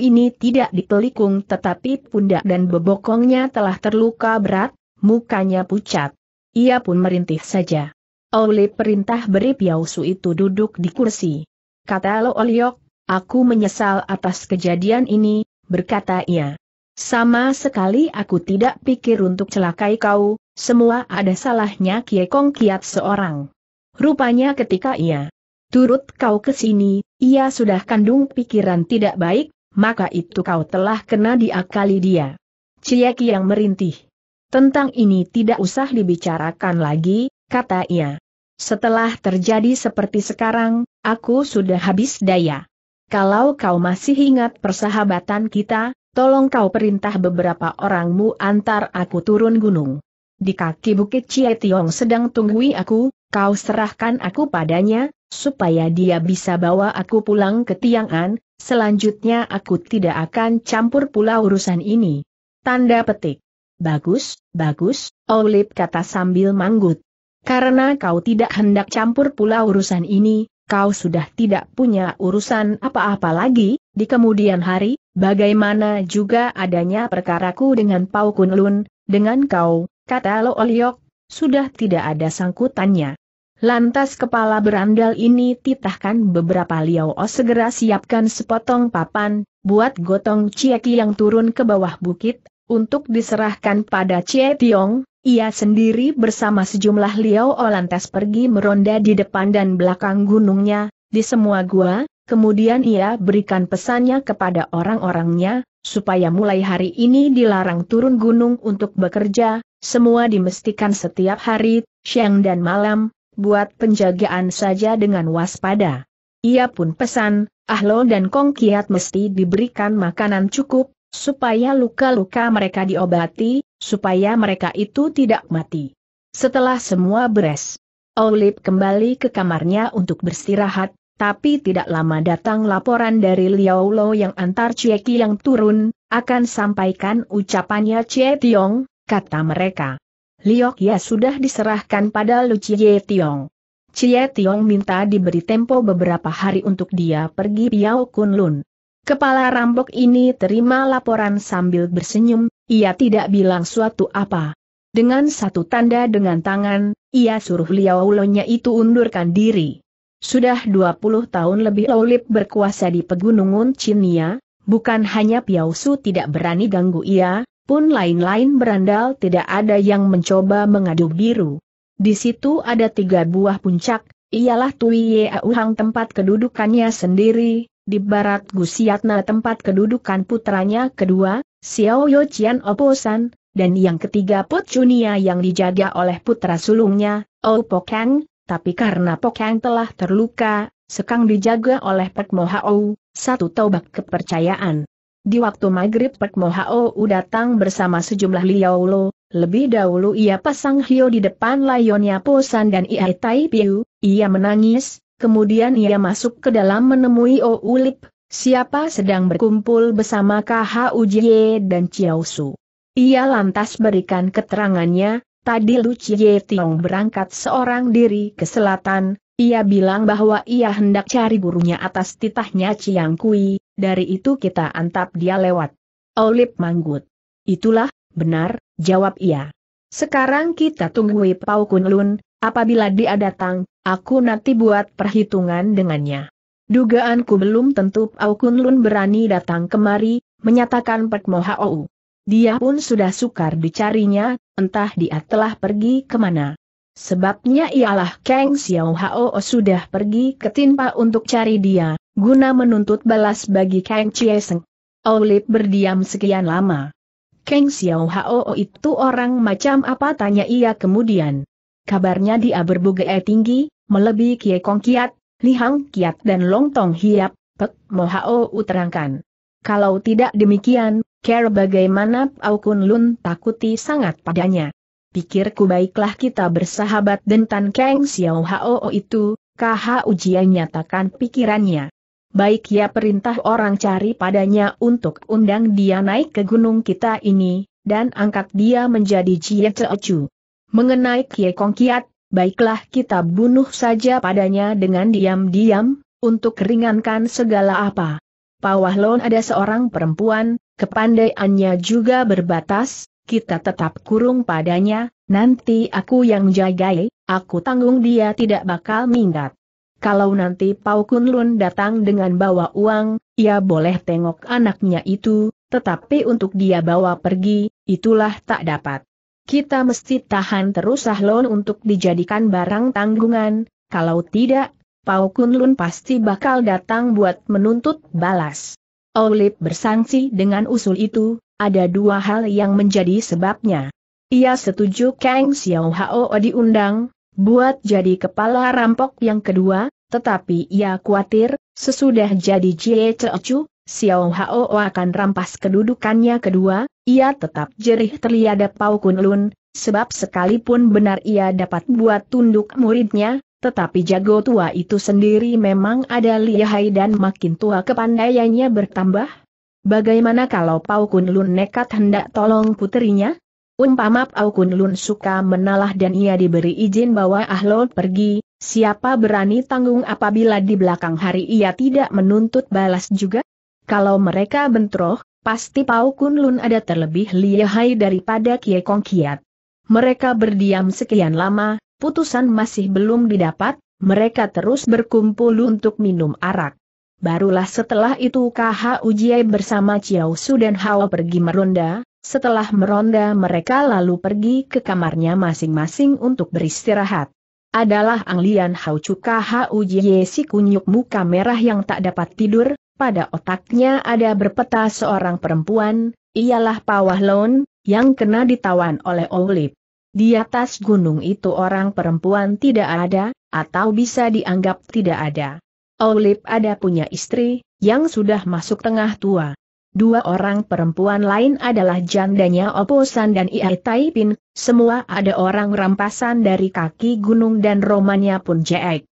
ini tidak dipelikung tetapi pundak dan bebokongnya telah terluka berat, mukanya pucat. Ia pun merintih saja. Oleh perintah beri Piausu itu duduk di kursi. Kata Lo Oliok, Aku menyesal atas kejadian ini, berkata ia. Sama sekali aku tidak pikir untuk celakai kau, semua ada salahnya kie Kiekong Kiat seorang. Rupanya ketika ia turut kau ke sini, ia sudah kandung pikiran tidak baik, maka itu kau telah kena diakali dia. Cieki yang merintih. Tentang ini tidak usah dibicarakan lagi, kata ia. Setelah terjadi seperti sekarang, aku sudah habis daya. Kalau kau masih ingat persahabatan kita, tolong kau perintah beberapa orangmu antar aku turun gunung. Di kaki bukit Chie Tiong sedang tunggui aku, kau serahkan aku padanya, supaya dia bisa bawa aku pulang ke Tiang'an, selanjutnya aku tidak akan campur pula urusan ini. Tanda petik. Bagus, bagus, Olip kata sambil manggut. Karena kau tidak hendak campur pula urusan ini, kau sudah tidak punya urusan apa-apa lagi, di kemudian hari, bagaimana juga adanya perkaraku dengan Pau Kunlun, dengan kau, kata Lo Oliok, sudah tidak ada sangkutannya. Lantas kepala berandal ini titahkan beberapa liau o segera siapkan sepotong papan, buat gotong cieki yang turun ke bawah bukit, untuk diserahkan pada Cie Tiong, ia sendiri bersama sejumlah liau Olantes pergi meronda di depan dan belakang gunungnya, di semua gua, kemudian ia berikan pesannya kepada orang-orangnya, supaya mulai hari ini dilarang turun gunung untuk bekerja, semua dimestikan setiap hari, siang dan malam, buat penjagaan saja dengan waspada. Ia pun pesan, Ahlo dan Kong Kiat mesti diberikan makanan cukup, supaya luka-luka mereka diobati, supaya mereka itu tidak mati. Setelah semua beres, Olip kembali ke kamarnya untuk beristirahat, tapi tidak lama datang laporan dari Liao Lo yang antar Cie yang turun, akan sampaikan ucapannya Cie Tiong, kata mereka. Liok ya sudah diserahkan pada Lu Cie Tiong. Cie Tiong minta diberi tempo beberapa hari untuk dia pergi Piao Kunlun. Kepala rambok ini terima laporan sambil bersenyum, ia tidak bilang suatu apa. Dengan satu tanda dengan tangan, ia suruh Liao Lonya itu undurkan diri. Sudah 20 tahun lebih Lip berkuasa di pegunungan Cinia, bukan hanya Piao Su tidak berani ganggu ia, pun lain-lain berandal tidak ada yang mencoba mengadu biru. Di situ ada tiga buah puncak, ialah Tui Ye Auhang tempat kedudukannya sendiri, di barat Gusiatna tempat kedudukan putranya kedua, Xiao Yochian Oposan, dan yang ketiga Put Chunia yang dijaga oleh putra sulungnya, Ou Pokang, tapi karena Pokang telah terluka, sekarang dijaga oleh Pek Mohao, satu taubat kepercayaan. Di waktu maghrib Pek Mohao datang bersama sejumlah Liaolo, lebih dahulu ia pasang Hio di depan layonnya Posan dan Ia Tai Piu, ia menangis, kemudian ia masuk ke dalam menemui Ou Ulip, Siapa sedang berkumpul bersama KH Ujie dan Chiao Ia lantas berikan keterangannya, tadi Lu Chie Tiong berangkat seorang diri ke selatan, ia bilang bahwa ia hendak cari gurunya atas titahnya Chiang Kui, dari itu kita antap dia lewat. Olip Manggut. Itulah, benar, jawab ia. Sekarang kita tunggui Pau Lun. apabila dia datang, aku nanti buat perhitungan dengannya. Dugaanku belum tentu Pau Kun Lun berani datang kemari, menyatakan Pek Moha Ou. Dia pun sudah sukar dicarinya, entah dia telah pergi kemana. Sebabnya ialah Kang Xiao Hao sudah pergi ke Tinpa untuk cari dia, guna menuntut balas bagi Kang Chie Seng. Aulip berdiam sekian lama. Kang Xiao Hao itu orang macam apa tanya ia kemudian. Kabarnya dia berbugai tinggi, melebihi Kie Kong Kiat, Li Kiat dan Long Tong Hiap, Pek Mohao terangkan. Kalau tidak demikian, care bagaimana Pau Kun Lun takuti sangat padanya. Pikirku baiklah kita bersahabat Tan Kang Xiao Hao itu, KH ujian nyatakan pikirannya. Baik ya perintah orang cari padanya untuk undang dia naik ke gunung kita ini, dan angkat dia menjadi Jie Mengenai Kie Kong Kiat, baiklah kita bunuh saja padanya dengan diam-diam, untuk ringankan segala apa. Pawahlon ada seorang perempuan, kepandaiannya juga berbatas, kita tetap kurung padanya, nanti aku yang jagai, aku tanggung dia tidak bakal minggat. Kalau nanti Pau Kunlun datang dengan bawa uang, ia boleh tengok anaknya itu, tetapi untuk dia bawa pergi, itulah tak dapat kita mesti tahan terus Sahlon untuk dijadikan barang tanggungan, kalau tidak, Pau Kunlun pasti bakal datang buat menuntut balas. Olip bersangsi dengan usul itu, ada dua hal yang menjadi sebabnya. Ia setuju Kang Xiao Hao diundang, buat jadi kepala rampok yang kedua, tetapi ia khawatir, sesudah jadi Jie Chu, Xiao Hao akan rampas kedudukannya kedua, ia tetap jerih terliadap Pau Kun Lun, sebab sekalipun benar ia dapat buat tunduk muridnya, tetapi jago tua itu sendiri memang ada lihai dan makin tua kepandaiannya bertambah. Bagaimana kalau Pau Kun Lun nekat hendak tolong putrinya? Umpama Pau Kun Lun suka menalah dan ia diberi izin bahwa Ahlol pergi, siapa berani tanggung apabila di belakang hari ia tidak menuntut balas juga? Kalau mereka bentroh, pasti Pau Kun Lun ada terlebih lihai daripada Kie Kong Kiat. Mereka berdiam sekian lama, putusan masih belum didapat, mereka terus berkumpul untuk minum arak. Barulah setelah itu KH Ujiai bersama Chiao Su dan Hao pergi meronda, setelah meronda mereka lalu pergi ke kamarnya masing-masing untuk beristirahat. Adalah Anglian Hao Chu KH Ujiai si kunyuk muka merah yang tak dapat tidur, pada otaknya ada berpeta seorang perempuan, ialah Pawahlon, yang kena ditawan oleh Olip. Di atas gunung itu orang perempuan tidak ada, atau bisa dianggap tidak ada. Olip ada punya istri, yang sudah masuk tengah tua. Dua orang perempuan lain adalah jandanya Oposan dan Iai Taipin, semua ada orang rampasan dari kaki gunung dan romannya pun jeek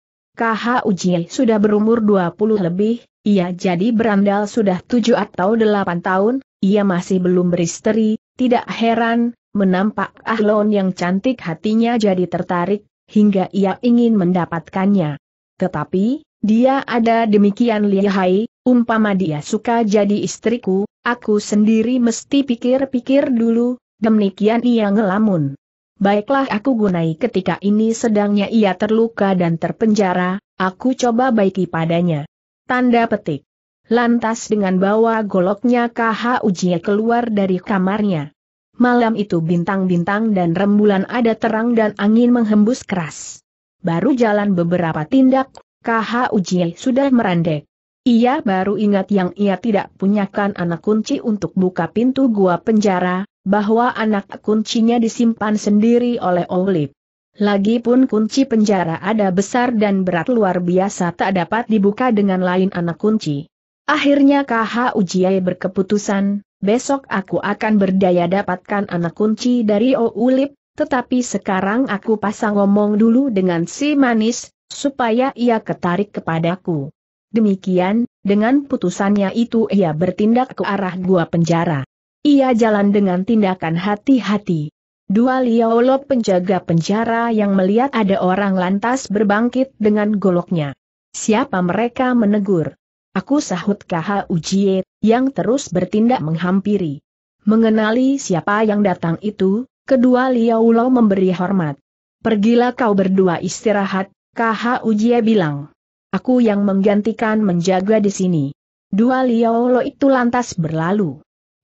ujil sudah berumur 20 lebih, ia jadi berandal sudah 7 atau 8 tahun, ia masih belum beristri, tidak heran, menampak Ahlon yang cantik hatinya jadi tertarik, hingga ia ingin mendapatkannya. Tetapi, dia ada demikian lihai, umpama dia suka jadi istriku, aku sendiri mesti pikir-pikir dulu, demikian ia ngelamun. Baiklah aku gunai ketika ini sedangnya ia terluka dan terpenjara, aku coba baiki padanya. Tanda petik. Lantas dengan bawa goloknya KH Ujie keluar dari kamarnya. Malam itu bintang-bintang dan rembulan ada terang dan angin menghembus keras. Baru jalan beberapa tindak, KH Ujie sudah merandek. Ia baru ingat yang ia tidak punyakan anak kunci untuk buka pintu gua penjara, bahwa anak kuncinya disimpan sendiri oleh Olip. Lagipun kunci penjara ada besar dan berat luar biasa tak dapat dibuka dengan lain anak kunci. Akhirnya KH Ujiai berkeputusan, besok aku akan berdaya dapatkan anak kunci dari Oulip, tetapi sekarang aku pasang ngomong dulu dengan si manis, supaya ia ketarik kepadaku. Demikian, dengan putusannya itu ia bertindak ke arah gua penjara. Ia jalan dengan tindakan hati-hati. Dua liaolo penjaga penjara yang melihat ada orang lantas berbangkit dengan goloknya. Siapa mereka menegur? Aku sahut KH Ujie, yang terus bertindak menghampiri. Mengenali siapa yang datang itu, kedua liaolo memberi hormat. Pergilah kau berdua istirahat, KH Ujie bilang. Aku yang menggantikan menjaga di sini. Dua liaolo itu lantas berlalu.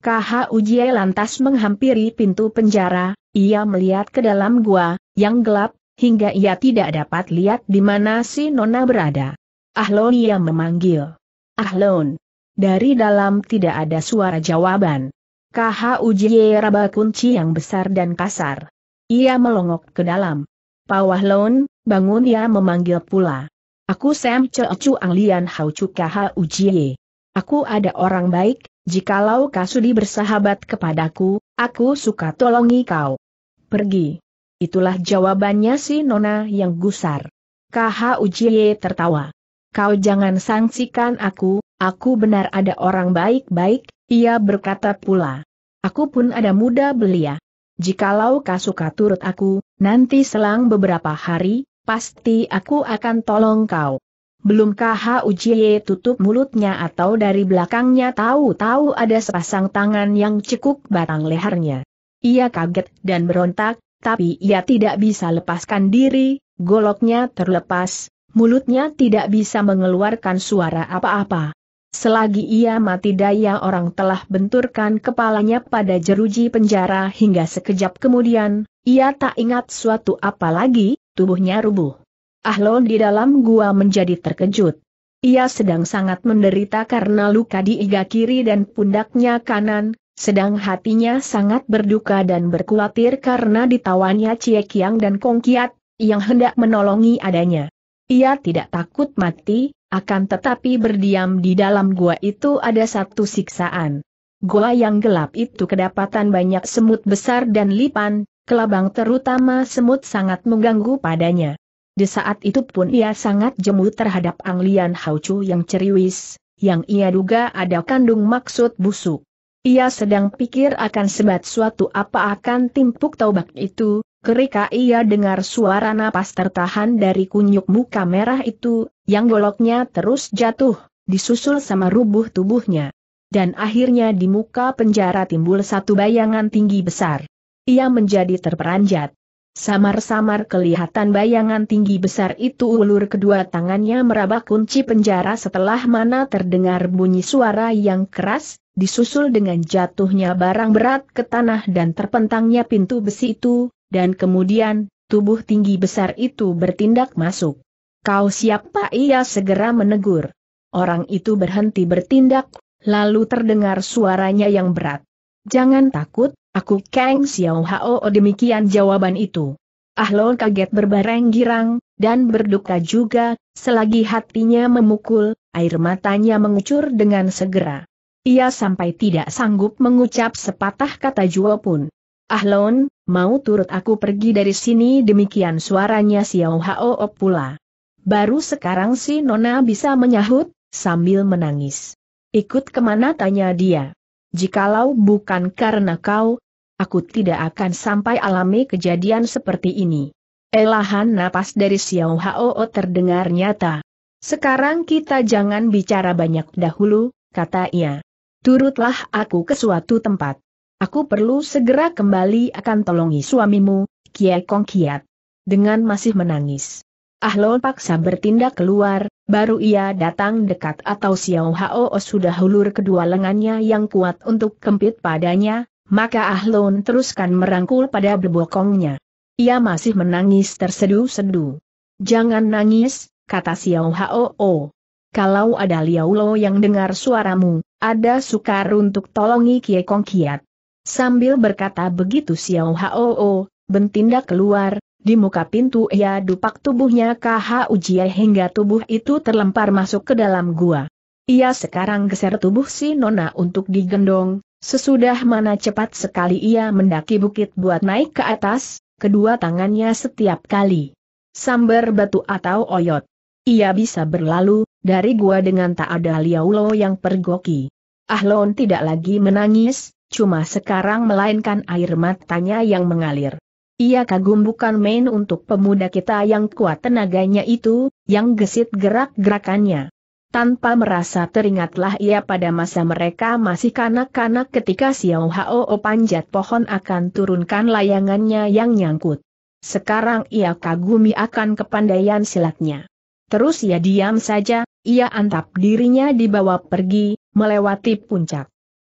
KH Ujie lantas menghampiri pintu penjara, ia melihat ke dalam gua, yang gelap, hingga ia tidak dapat lihat di mana si Nona berada. Ahlon ia memanggil. Ahlon. Dari dalam tidak ada suara jawaban. KH Ujie raba kunci yang besar dan kasar. Ia melongok ke dalam. Pau Ahlon, bangun ia memanggil pula. Aku Sam Cheochu Anglian Hau Chu Ujie. Aku ada orang baik, jikalau kasudi bersahabat kepadaku, aku suka tolongi kau. Pergi. Itulah jawabannya si Nona yang gusar. KH Ujiye tertawa. Kau jangan sangsikan aku, aku benar ada orang baik-baik, ia berkata pula. Aku pun ada muda belia. Jikalau kau suka turut aku, nanti selang beberapa hari, pasti aku akan tolong kau. Belumkah Ujiye tutup mulutnya atau dari belakangnya tahu-tahu ada sepasang tangan yang cekuk batang lehernya. Ia kaget dan berontak, tapi ia tidak bisa lepaskan diri, goloknya terlepas, mulutnya tidak bisa mengeluarkan suara apa-apa. Selagi ia mati daya orang telah benturkan kepalanya pada jeruji penjara hingga sekejap kemudian, ia tak ingat suatu apa lagi, tubuhnya rubuh. Ahlon di dalam gua menjadi terkejut. Ia sedang sangat menderita karena luka di iga kiri dan pundaknya kanan, sedang hatinya sangat berduka dan berkhawatir karena ditawannya Cie Kiang dan Kong Kiat, yang hendak menolongi adanya. Ia tidak takut mati, akan tetapi berdiam di dalam gua itu ada satu siksaan. Gua yang gelap itu kedapatan banyak semut besar dan lipan, kelabang terutama semut sangat mengganggu padanya. Di saat itu pun ia sangat jemu terhadap Anglian Chu yang ceriwis, yang ia duga ada kandung maksud busuk. Ia sedang pikir akan sebat suatu apa akan timpuk taubak itu, kerika ia dengar suara napas tertahan dari kunyuk muka merah itu, yang goloknya terus jatuh, disusul sama rubuh tubuhnya. Dan akhirnya di muka penjara timbul satu bayangan tinggi besar. Ia menjadi terperanjat. Samar-samar kelihatan bayangan tinggi besar itu ulur kedua tangannya meraba kunci penjara setelah mana terdengar bunyi suara yang keras, disusul dengan jatuhnya barang berat ke tanah dan terpentangnya pintu besi itu, dan kemudian, tubuh tinggi besar itu bertindak masuk. Kau siapa? Ia segera menegur. Orang itu berhenti bertindak, lalu terdengar suaranya yang berat. Jangan takut, Aku Kang Xiao Hao oh, demikian jawaban itu. Ahlon kaget berbareng girang, dan berduka juga, selagi hatinya memukul, air matanya mengucur dengan segera. Ia sampai tidak sanggup mengucap sepatah kata jua pun. Ahlon, mau turut aku pergi dari sini demikian suaranya Xiao Hao oh, pula. Baru sekarang si Nona bisa menyahut, sambil menangis. Ikut kemana tanya dia. Jikalau bukan karena kau, aku tidak akan sampai alami kejadian seperti ini. Elahan napas dari Xiao Hao terdengar nyata. Sekarang kita jangan bicara banyak dahulu, kata ia. Turutlah aku ke suatu tempat. Aku perlu segera kembali akan tolongi suamimu, Kiai Kong Kiat. Dengan masih menangis. Ahlon paksa bertindak keluar, baru ia datang dekat atau Xiao Hao sudah hulur kedua lengannya yang kuat untuk kempit padanya, maka Ahlon teruskan merangkul pada bebokongnya. Ia masih menangis tersedu-sedu. Jangan nangis, kata Xiao Hao. Kalau ada Liao Lo yang dengar suaramu, ada sukar untuk tolongi Kie Kong Kiat. Sambil berkata begitu Xiao Hao, bentindak keluar, di muka pintu ia dupak tubuhnya KH Ujie hingga tubuh itu terlempar masuk ke dalam gua. Ia sekarang geser tubuh si Nona untuk digendong, Sesudah mana cepat sekali ia mendaki bukit buat naik ke atas, kedua tangannya setiap kali. Sambar batu atau oyot. Ia bisa berlalu, dari gua dengan tak ada liaulo yang pergoki. Ahlon tidak lagi menangis, cuma sekarang melainkan air matanya yang mengalir. Ia kagum bukan main untuk pemuda kita yang kuat tenaganya itu, yang gesit gerak-gerakannya tanpa merasa teringatlah ia pada masa mereka masih kanak-kanak ketika Xiao Hao panjat pohon akan turunkan layangannya yang nyangkut. Sekarang ia kagumi akan kepandaian silatnya. Terus ia diam saja, ia antap dirinya dibawa pergi, melewati puncak.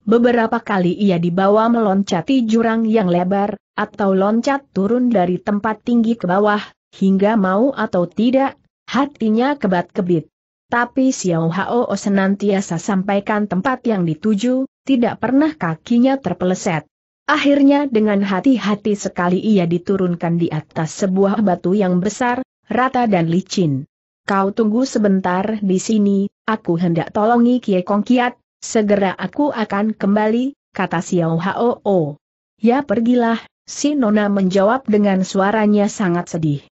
Beberapa kali ia dibawa meloncati jurang yang lebar, atau loncat turun dari tempat tinggi ke bawah, hingga mau atau tidak, hatinya kebat-kebit. Tapi Xiao Hao senantiasa sampaikan tempat yang dituju, tidak pernah kakinya terpeleset. Akhirnya dengan hati-hati sekali ia diturunkan di atas sebuah batu yang besar, rata dan licin. Kau tunggu sebentar di sini, aku hendak tolongi Kie Kong Kiat, segera aku akan kembali, kata Xiao Hao. Ya pergilah, si Nona menjawab dengan suaranya sangat sedih.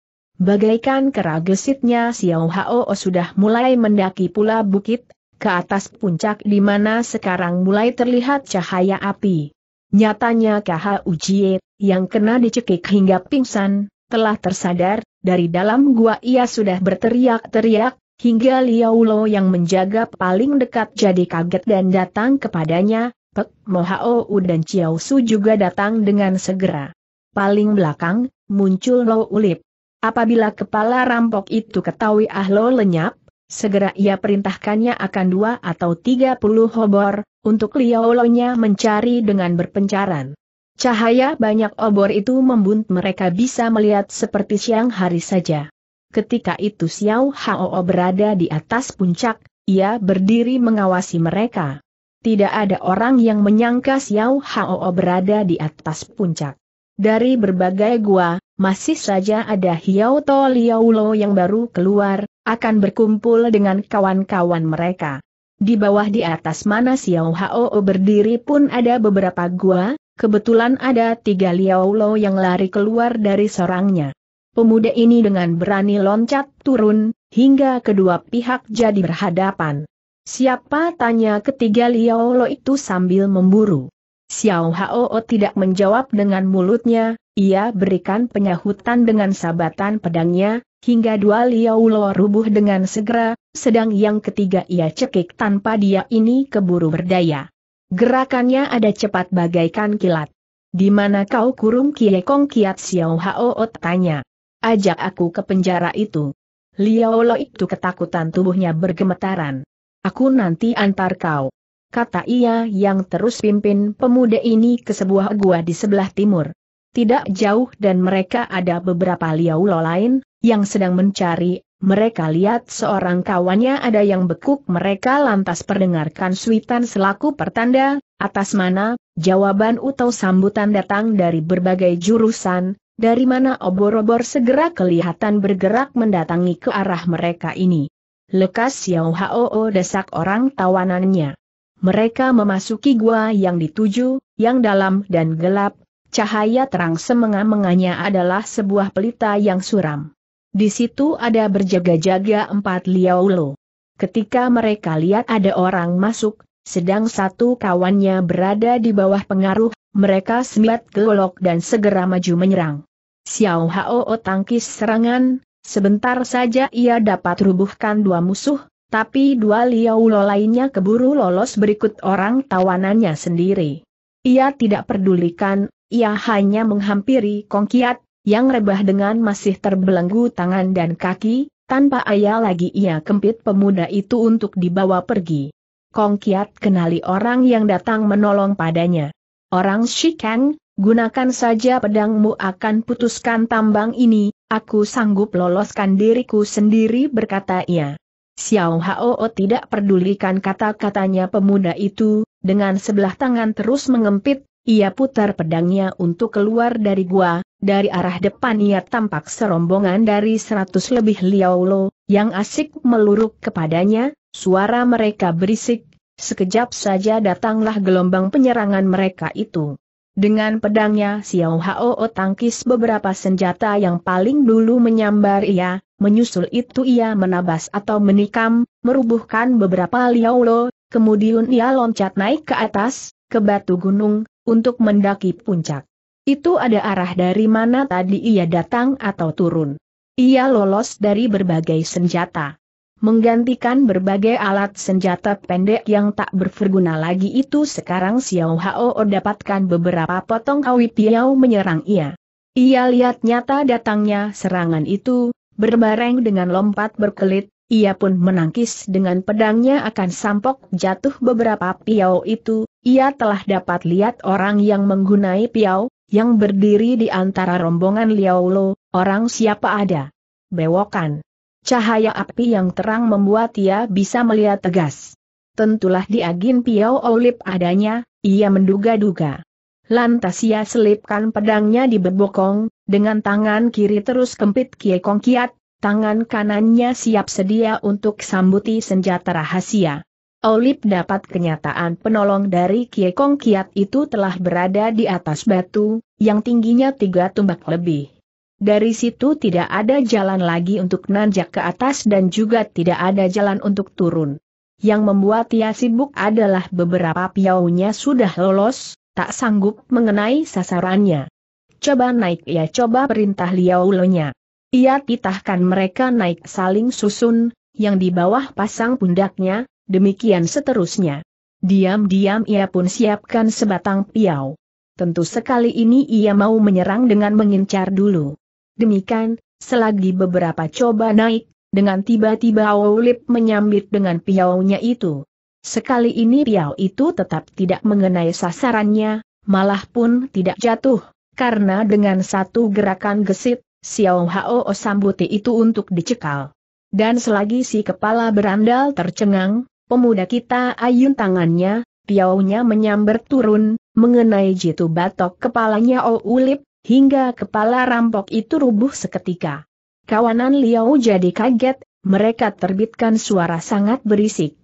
Bagaikan keragesitnya Xiao Hao sudah mulai mendaki pula bukit, ke atas puncak di mana sekarang mulai terlihat cahaya api. Nyatanya Kha Ujie, yang kena dicekik hingga pingsan, telah tersadar, dari dalam gua ia sudah berteriak-teriak, hingga Liao Lo yang menjaga paling dekat jadi kaget dan datang kepadanya, Pek Hao U dan Chiao Su juga datang dengan segera. Paling belakang, muncul Lo Ulip. Apabila kepala rampok itu ketahui Ahlo lenyap, segera ia perintahkannya akan dua atau tiga puluh obor, untuk liolonya mencari dengan berpencaran. Cahaya banyak obor itu membunt mereka bisa melihat seperti siang hari saja. Ketika itu Xiao Hao berada di atas puncak, ia berdiri mengawasi mereka. Tidak ada orang yang menyangka Xiao Hao berada di atas puncak. Dari berbagai gua, masih saja ada Hiao To Liaulo yang baru keluar, akan berkumpul dengan kawan-kawan mereka. Di bawah di atas mana Xiao Hao berdiri pun ada beberapa gua, kebetulan ada tiga Liaulo yang lari keluar dari sorangnya. Pemuda ini dengan berani loncat turun, hingga kedua pihak jadi berhadapan. Siapa tanya ketiga Liaulo itu sambil memburu. Xiao Hao tidak menjawab dengan mulutnya, ia berikan penyahutan dengan sabatan pedangnya, hingga dua liau lo rubuh dengan segera, sedang yang ketiga ia cekik tanpa dia ini keburu berdaya. Gerakannya ada cepat bagaikan kilat. Di mana kau kurung Kiekong Kiat Xiao Hao tanya. Ajak aku ke penjara itu. Liao Lo itu ketakutan tubuhnya bergemetaran. Aku nanti antar kau kata ia yang terus pimpin pemuda ini ke sebuah gua di sebelah timur. Tidak jauh dan mereka ada beberapa liaulo lain, yang sedang mencari, mereka lihat seorang kawannya ada yang bekuk mereka lantas perdengarkan suitan selaku pertanda, atas mana, jawaban atau sambutan datang dari berbagai jurusan, dari mana obor-obor segera kelihatan bergerak mendatangi ke arah mereka ini. Lekas Xiao Hao desak orang tawanannya. Mereka memasuki gua yang dituju, yang dalam dan gelap, Cahaya terang semengah-mengahnya adalah sebuah pelita yang suram. Di situ ada berjaga-jaga empat liaulo. Ketika mereka lihat ada orang masuk, sedang satu kawannya berada di bawah pengaruh, mereka sembat golok dan segera maju menyerang. Xiao Hao tangkis serangan, sebentar saja ia dapat rubuhkan dua musuh, tapi dua liaulo lainnya keburu lolos berikut orang tawanannya sendiri. Ia tidak pedulikan ia hanya menghampiri Kong Kiat, yang rebah dengan masih terbelenggu tangan dan kaki, tanpa ayah lagi ia kempit pemuda itu untuk dibawa pergi. Kong Kiat kenali orang yang datang menolong padanya. Orang Shikeng, gunakan saja pedangmu akan putuskan tambang ini, aku sanggup loloskan diriku sendiri berkata ia. Xiao Hao tidak pedulikan kata-katanya pemuda itu, dengan sebelah tangan terus mengempit, ia putar pedangnya untuk keluar dari gua, dari arah depan ia tampak serombongan dari seratus lebih liaulo, yang asik meluruk kepadanya, suara mereka berisik, sekejap saja datanglah gelombang penyerangan mereka itu. Dengan pedangnya Xiao Hao tangkis beberapa senjata yang paling dulu menyambar ia, menyusul itu ia menabas atau menikam, merubuhkan beberapa liaulo, kemudian ia loncat naik ke atas, ke batu gunung, untuk mendaki puncak. Itu ada arah dari mana tadi ia datang atau turun. Ia lolos dari berbagai senjata. Menggantikan berbagai alat senjata pendek yang tak berguna lagi itu sekarang Xiao Hao dapatkan beberapa potong kawi piau menyerang ia. Ia lihat nyata datangnya serangan itu, berbareng dengan lompat berkelit, ia pun menangkis dengan pedangnya akan sampok jatuh beberapa piau itu, ia telah dapat lihat orang yang menggunai piau, yang berdiri di antara rombongan Lo. orang siapa ada. Bewokan. Cahaya api yang terang membuat ia bisa melihat tegas. Tentulah di agin Piau Olip adanya, ia menduga-duga. Lantas ia selipkan pedangnya di bebokong, dengan tangan kiri terus kempit kiekong kiat, tangan kanannya siap sedia untuk sambuti senjata rahasia. Olip dapat kenyataan penolong dari Kie Kong Kiat itu telah berada di atas batu, yang tingginya tiga tumbak lebih. Dari situ tidak ada jalan lagi untuk nanjak ke atas dan juga tidak ada jalan untuk turun. Yang membuat ia sibuk adalah beberapa piaunya sudah lolos, tak sanggup mengenai sasarannya. Coba naik ya, coba perintah Liao Lonya. Ia titahkan mereka naik saling susun, yang di bawah pasang pundaknya, Demikian seterusnya. Diam-diam ia pun siapkan sebatang piau. Tentu sekali ini ia mau menyerang dengan mengincar dulu. Demikian, selagi beberapa coba naik, dengan tiba-tiba Aulip menyambit dengan piaunya itu. Sekali ini piau itu tetap tidak mengenai sasarannya, malah pun tidak jatuh, karena dengan satu gerakan gesit, Xiao Hao sambuti itu untuk dicekal. Dan selagi si kepala berandal tercengang, Pemuda kita ayun tangannya, piaunya menyambar turun, mengenai jitu batok kepalanya O Ulip, hingga kepala rampok itu rubuh seketika. Kawanan Liao jadi kaget, mereka terbitkan suara sangat berisik.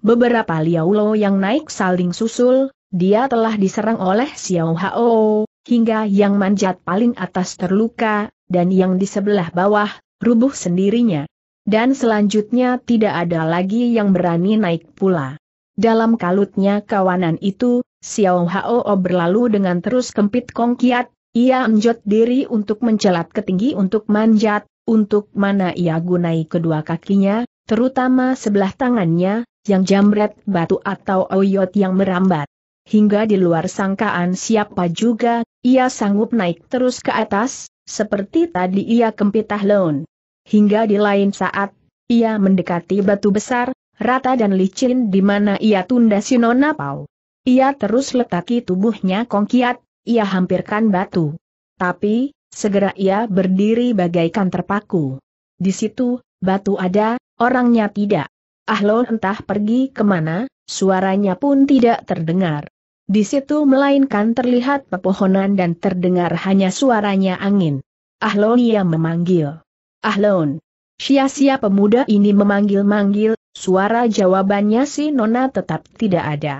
Beberapa Liao Lo yang naik saling susul, dia telah diserang oleh Xiao Hao, hingga yang manjat paling atas terluka, dan yang di sebelah bawah, rubuh sendirinya dan selanjutnya tidak ada lagi yang berani naik pula. Dalam kalutnya kawanan itu, Xiao Hao berlalu dengan terus kempit kongkiat, ia menjot diri untuk mencelat ke tinggi untuk manjat, untuk mana ia gunai kedua kakinya, terutama sebelah tangannya, yang jamret batu atau oyot yang merambat. Hingga di luar sangkaan siapa juga, ia sanggup naik terus ke atas, seperti tadi ia kempitah leon hingga di lain saat, ia mendekati batu besar, rata dan licin di mana ia tunda Sinona Pau. Ia terus letaki tubuhnya kongkiat, ia hampirkan batu. Tapi, segera ia berdiri bagaikan terpaku. Di situ, batu ada, orangnya tidak. Ahlon entah pergi kemana, suaranya pun tidak terdengar. Di situ melainkan terlihat pepohonan dan terdengar hanya suaranya angin. Ahlon ia memanggil. Ahlon. Sia-sia pemuda ini memanggil-manggil, suara jawabannya si Nona tetap tidak ada.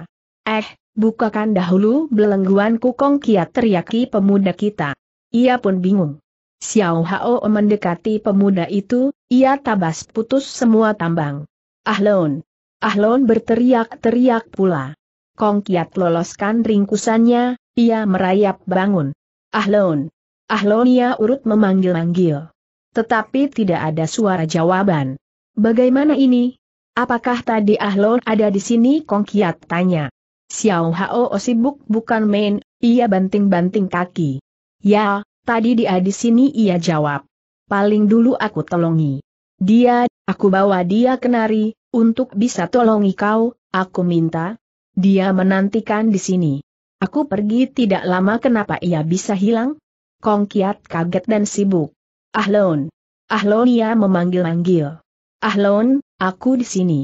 Eh, bukakan dahulu belengguan kukong kiat teriaki pemuda kita. Ia pun bingung. Xiao Hao mendekati pemuda itu, ia tabas putus semua tambang. Ahlon. Ahlon berteriak-teriak pula. Kong Kiat loloskan ringkusannya, ia merayap bangun. Ahlon. ia urut memanggil-manggil. Tetapi tidak ada suara jawaban. Bagaimana ini? Apakah tadi Ahlon ada di sini? Kong Kiat tanya. Xiao Hao sibuk bukan main, ia banting-banting kaki. Ya, tadi dia di sini ia jawab. Paling dulu aku tolongi. Dia, aku bawa dia kenari, untuk bisa tolongi kau, aku minta. Dia menantikan di sini. Aku pergi tidak lama kenapa ia bisa hilang? Kong Kiat kaget dan sibuk. Ahlon. Ahlon ia memanggil-manggil. Ahlon, aku di sini.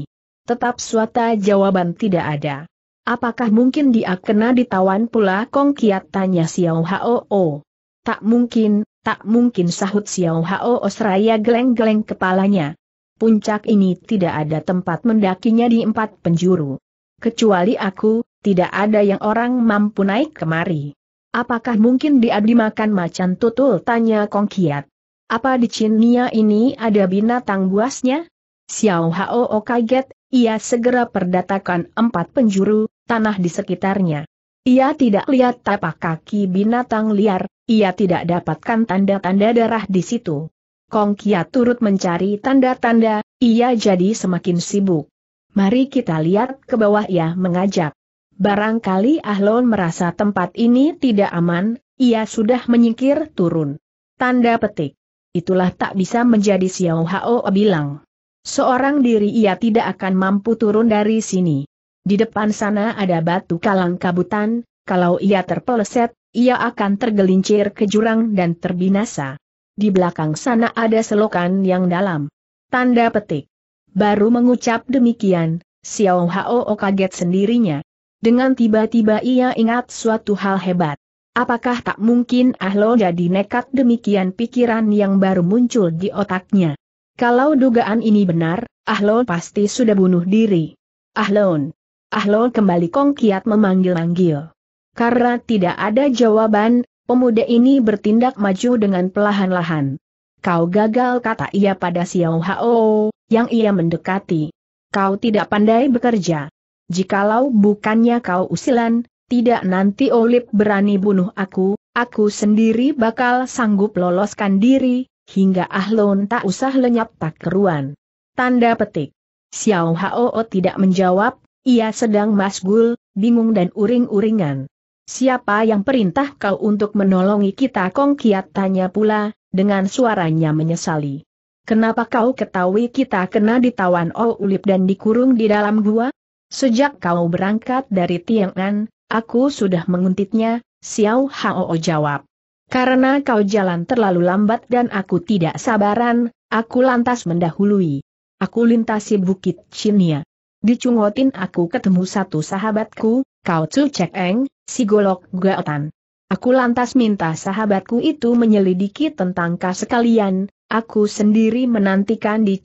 Tetap suata jawaban tidak ada. Apakah mungkin dia kena ditawan pula Kong Kiat tanya Xiao Hao? Tak mungkin, tak mungkin sahut Xiao Hao seraya geleng-geleng kepalanya. Puncak ini tidak ada tempat mendakinya di empat penjuru. Kecuali aku, tidak ada yang orang mampu naik kemari. Apakah mungkin dia dimakan macan tutul tanya Kong Kiat. Apa di Cina ini ada binatang buasnya? Xiao Hao kaget, ia segera perdatakan empat penjuru, tanah di sekitarnya. Ia tidak lihat tapak kaki binatang liar, ia tidak dapatkan tanda-tanda darah di situ. Kong Kia turut mencari tanda-tanda, ia jadi semakin sibuk. Mari kita lihat ke bawah ia mengajak. Barangkali Ahlon merasa tempat ini tidak aman, ia sudah menyingkir turun. Tanda petik. Itulah tak bisa menjadi Xiao Hao bilang. Seorang diri ia tidak akan mampu turun dari sini. Di depan sana ada batu kalang kabutan, kalau ia terpeleset, ia akan tergelincir ke jurang dan terbinasa. Di belakang sana ada selokan yang dalam. Tanda petik. Baru mengucap demikian, Xiao Hao kaget sendirinya. Dengan tiba-tiba ia ingat suatu hal hebat. Apakah tak mungkin Ahlo jadi nekat demikian pikiran yang baru muncul di otaknya? Kalau dugaan ini benar, Ahlo pasti sudah bunuh diri. Ahlon. Ahlon kembali kongkiat memanggil-manggil. Karena tidak ada jawaban, pemuda ini bertindak maju dengan pelahan-lahan. Kau gagal kata ia pada Xiao Hao, yang ia mendekati. Kau tidak pandai bekerja. Jikalau bukannya kau usilan, tidak nanti Olip berani bunuh aku, aku sendiri bakal sanggup loloskan diri, hingga Ahlon tak usah lenyap tak keruan. Tanda petik. Xiao Hao tidak menjawab, ia sedang masgul, bingung dan uring-uringan. Siapa yang perintah kau untuk menolongi kita Kong Kiat tanya pula, dengan suaranya menyesali. Kenapa kau ketahui kita kena ditawan O Ulip dan dikurung di dalam gua? Sejak kau berangkat dari Tiangan, Aku sudah menguntitnya, Xiao Hao jawab. Karena kau jalan terlalu lambat dan aku tidak sabaran, aku lantas mendahului. Aku lintasi bukit Cinia. Dicungotin aku ketemu satu sahabatku, kau Cu Cek Eng, si Golok Gaotan. Aku lantas minta sahabatku itu menyelidiki tentang kau sekalian, aku sendiri menantikan di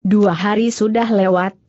Dua hari sudah lewat,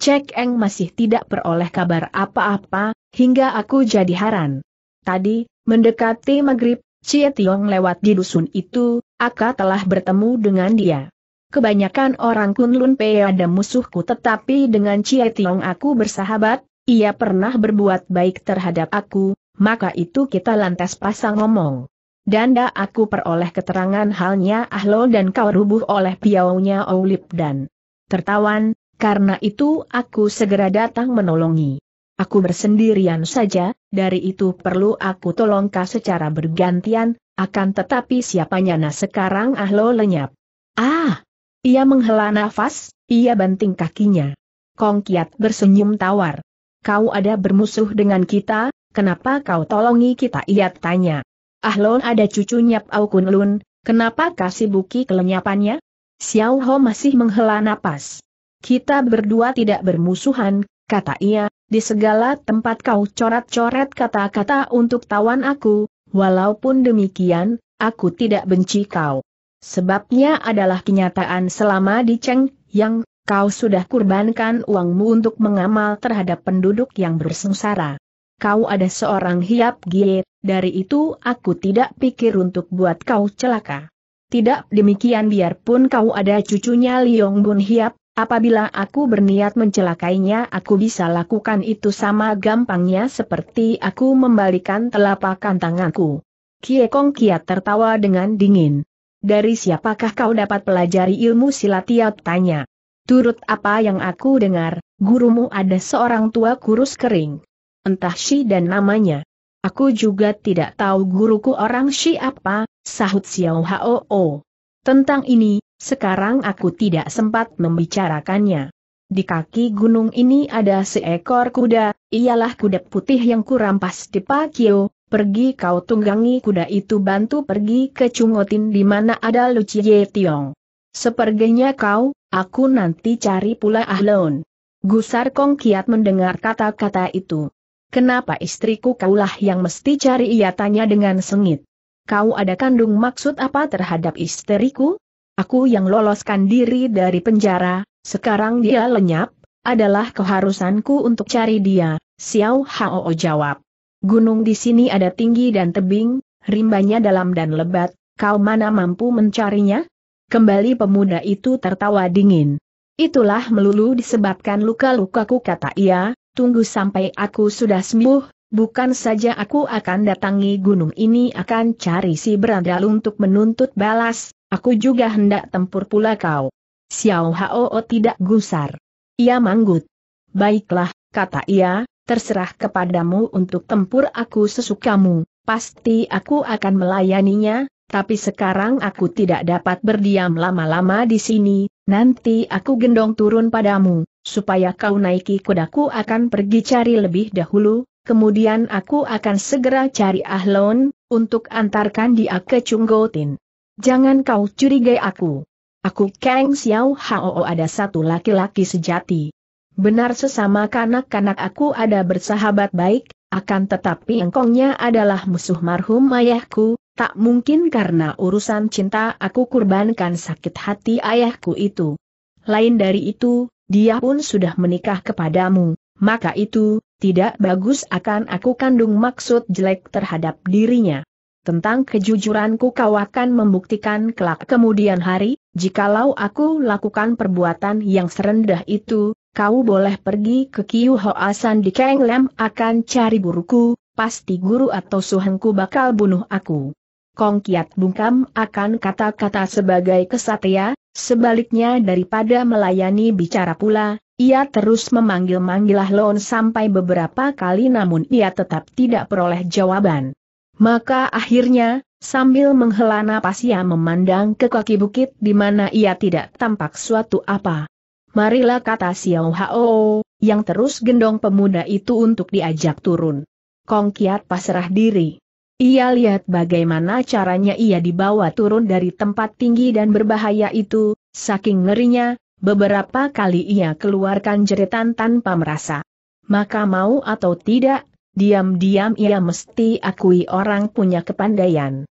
Cek Eng masih tidak peroleh kabar apa-apa, hingga aku jadi haran. Tadi, mendekati maghrib, Cie Tiong lewat di dusun itu, aku telah bertemu dengan dia. Kebanyakan orang Kunlun Pei ada musuhku tetapi dengan Cie Tiong aku bersahabat, ia pernah berbuat baik terhadap aku, maka itu kita lantas pasang ngomong. Danda aku peroleh keterangan halnya Ahlo dan kau rubuh oleh piaunya Oulip dan tertawan, karena itu aku segera datang menolongi. Aku bersendirian saja, dari itu perlu aku tolongkah secara bergantian, akan tetapi siapanya nah sekarang Ahlo lenyap. Ah! Ia menghela nafas, ia banting kakinya. Kong Kiat bersenyum tawar. Kau ada bermusuh dengan kita, kenapa kau tolongi kita? Ia tanya. Ah lo ada cucunya Pau Kun Lun, kenapa kasih buki kelenyapannya? Xiao Ho masih menghela nafas. Kita berdua tidak bermusuhan, kata ia, di segala tempat kau coret-coret kata-kata untuk tawan aku, walaupun demikian, aku tidak benci kau. Sebabnya adalah kenyataan selama di Cheng Yang, kau sudah kurbankan uangmu untuk mengamal terhadap penduduk yang bersengsara. Kau ada seorang hiap gie, dari itu aku tidak pikir untuk buat kau celaka. Tidak demikian biarpun kau ada cucunya Liong Bun Hiap, Apabila aku berniat mencelakainya aku bisa lakukan itu sama gampangnya seperti aku membalikan telapakan tanganku. Kie Kong Kiat tertawa dengan dingin. Dari siapakah kau dapat pelajari ilmu silat tiap tanya? Turut apa yang aku dengar, gurumu ada seorang tua kurus kering. Entah si dan namanya. Aku juga tidak tahu guruku orang si apa, sahut Xiao Hao. Tentang ini, sekarang aku tidak sempat membicarakannya. Di kaki gunung ini ada seekor kuda, ialah kuda putih yang kurampas di Pakio, pergi kau tunggangi kuda itu bantu pergi ke Chungotin di mana ada Luci Tiong. Seperginya kau, aku nanti cari pula Ahlon. Gusar Kong Kiat mendengar kata-kata itu. Kenapa istriku kaulah yang mesti cari ia tanya dengan sengit. Kau ada kandung maksud apa terhadap istriku? Aku yang loloskan diri dari penjara, sekarang dia lenyap, adalah keharusanku untuk cari dia, Xiao Hao jawab. Gunung di sini ada tinggi dan tebing, rimbanya dalam dan lebat, kau mana mampu mencarinya? Kembali pemuda itu tertawa dingin. Itulah melulu disebabkan luka-lukaku kata ia, tunggu sampai aku sudah sembuh, bukan saja aku akan datangi gunung ini akan cari si berandal untuk menuntut balas, Aku juga hendak tempur pula kau. Xiao Hao tidak gusar. Ia manggut. Baiklah, kata ia, terserah kepadamu untuk tempur aku sesukamu, pasti aku akan melayaninya, tapi sekarang aku tidak dapat berdiam lama-lama di sini, nanti aku gendong turun padamu, supaya kau naiki kudaku akan pergi cari lebih dahulu, kemudian aku akan segera cari Ahlon, untuk antarkan dia ke Chunggotin. Jangan kau curigai aku. Aku Kang Xiao Hao ada satu laki-laki sejati. Benar sesama kanak-kanak aku ada bersahabat baik, akan tetapi engkongnya adalah musuh marhum ayahku, tak mungkin karena urusan cinta aku kurbankan sakit hati ayahku itu. Lain dari itu, dia pun sudah menikah kepadamu, maka itu, tidak bagus akan aku kandung maksud jelek terhadap dirinya tentang kejujuranku kau akan membuktikan kelak kemudian hari, jikalau aku lakukan perbuatan yang serendah itu, kau boleh pergi ke Kiu Hoasan di Keng Lem akan cari guruku, pasti guru atau suhengku bakal bunuh aku. Kong Kiat bungkam akan kata-kata sebagai kesatria, sebaliknya daripada melayani bicara pula, ia terus memanggil-manggilah Lon sampai beberapa kali namun ia tetap tidak peroleh jawaban. Maka akhirnya, sambil menghela napas ia memandang ke kaki bukit di mana ia tidak tampak suatu apa. Marilah kata Xiao Hao, yang terus gendong pemuda itu untuk diajak turun. Kong Kiat pasrah diri. Ia lihat bagaimana caranya ia dibawa turun dari tempat tinggi dan berbahaya itu, saking ngerinya, beberapa kali ia keluarkan jeritan tanpa merasa. Maka mau atau tidak, diam-diam ia mesti akui orang punya kepandaian.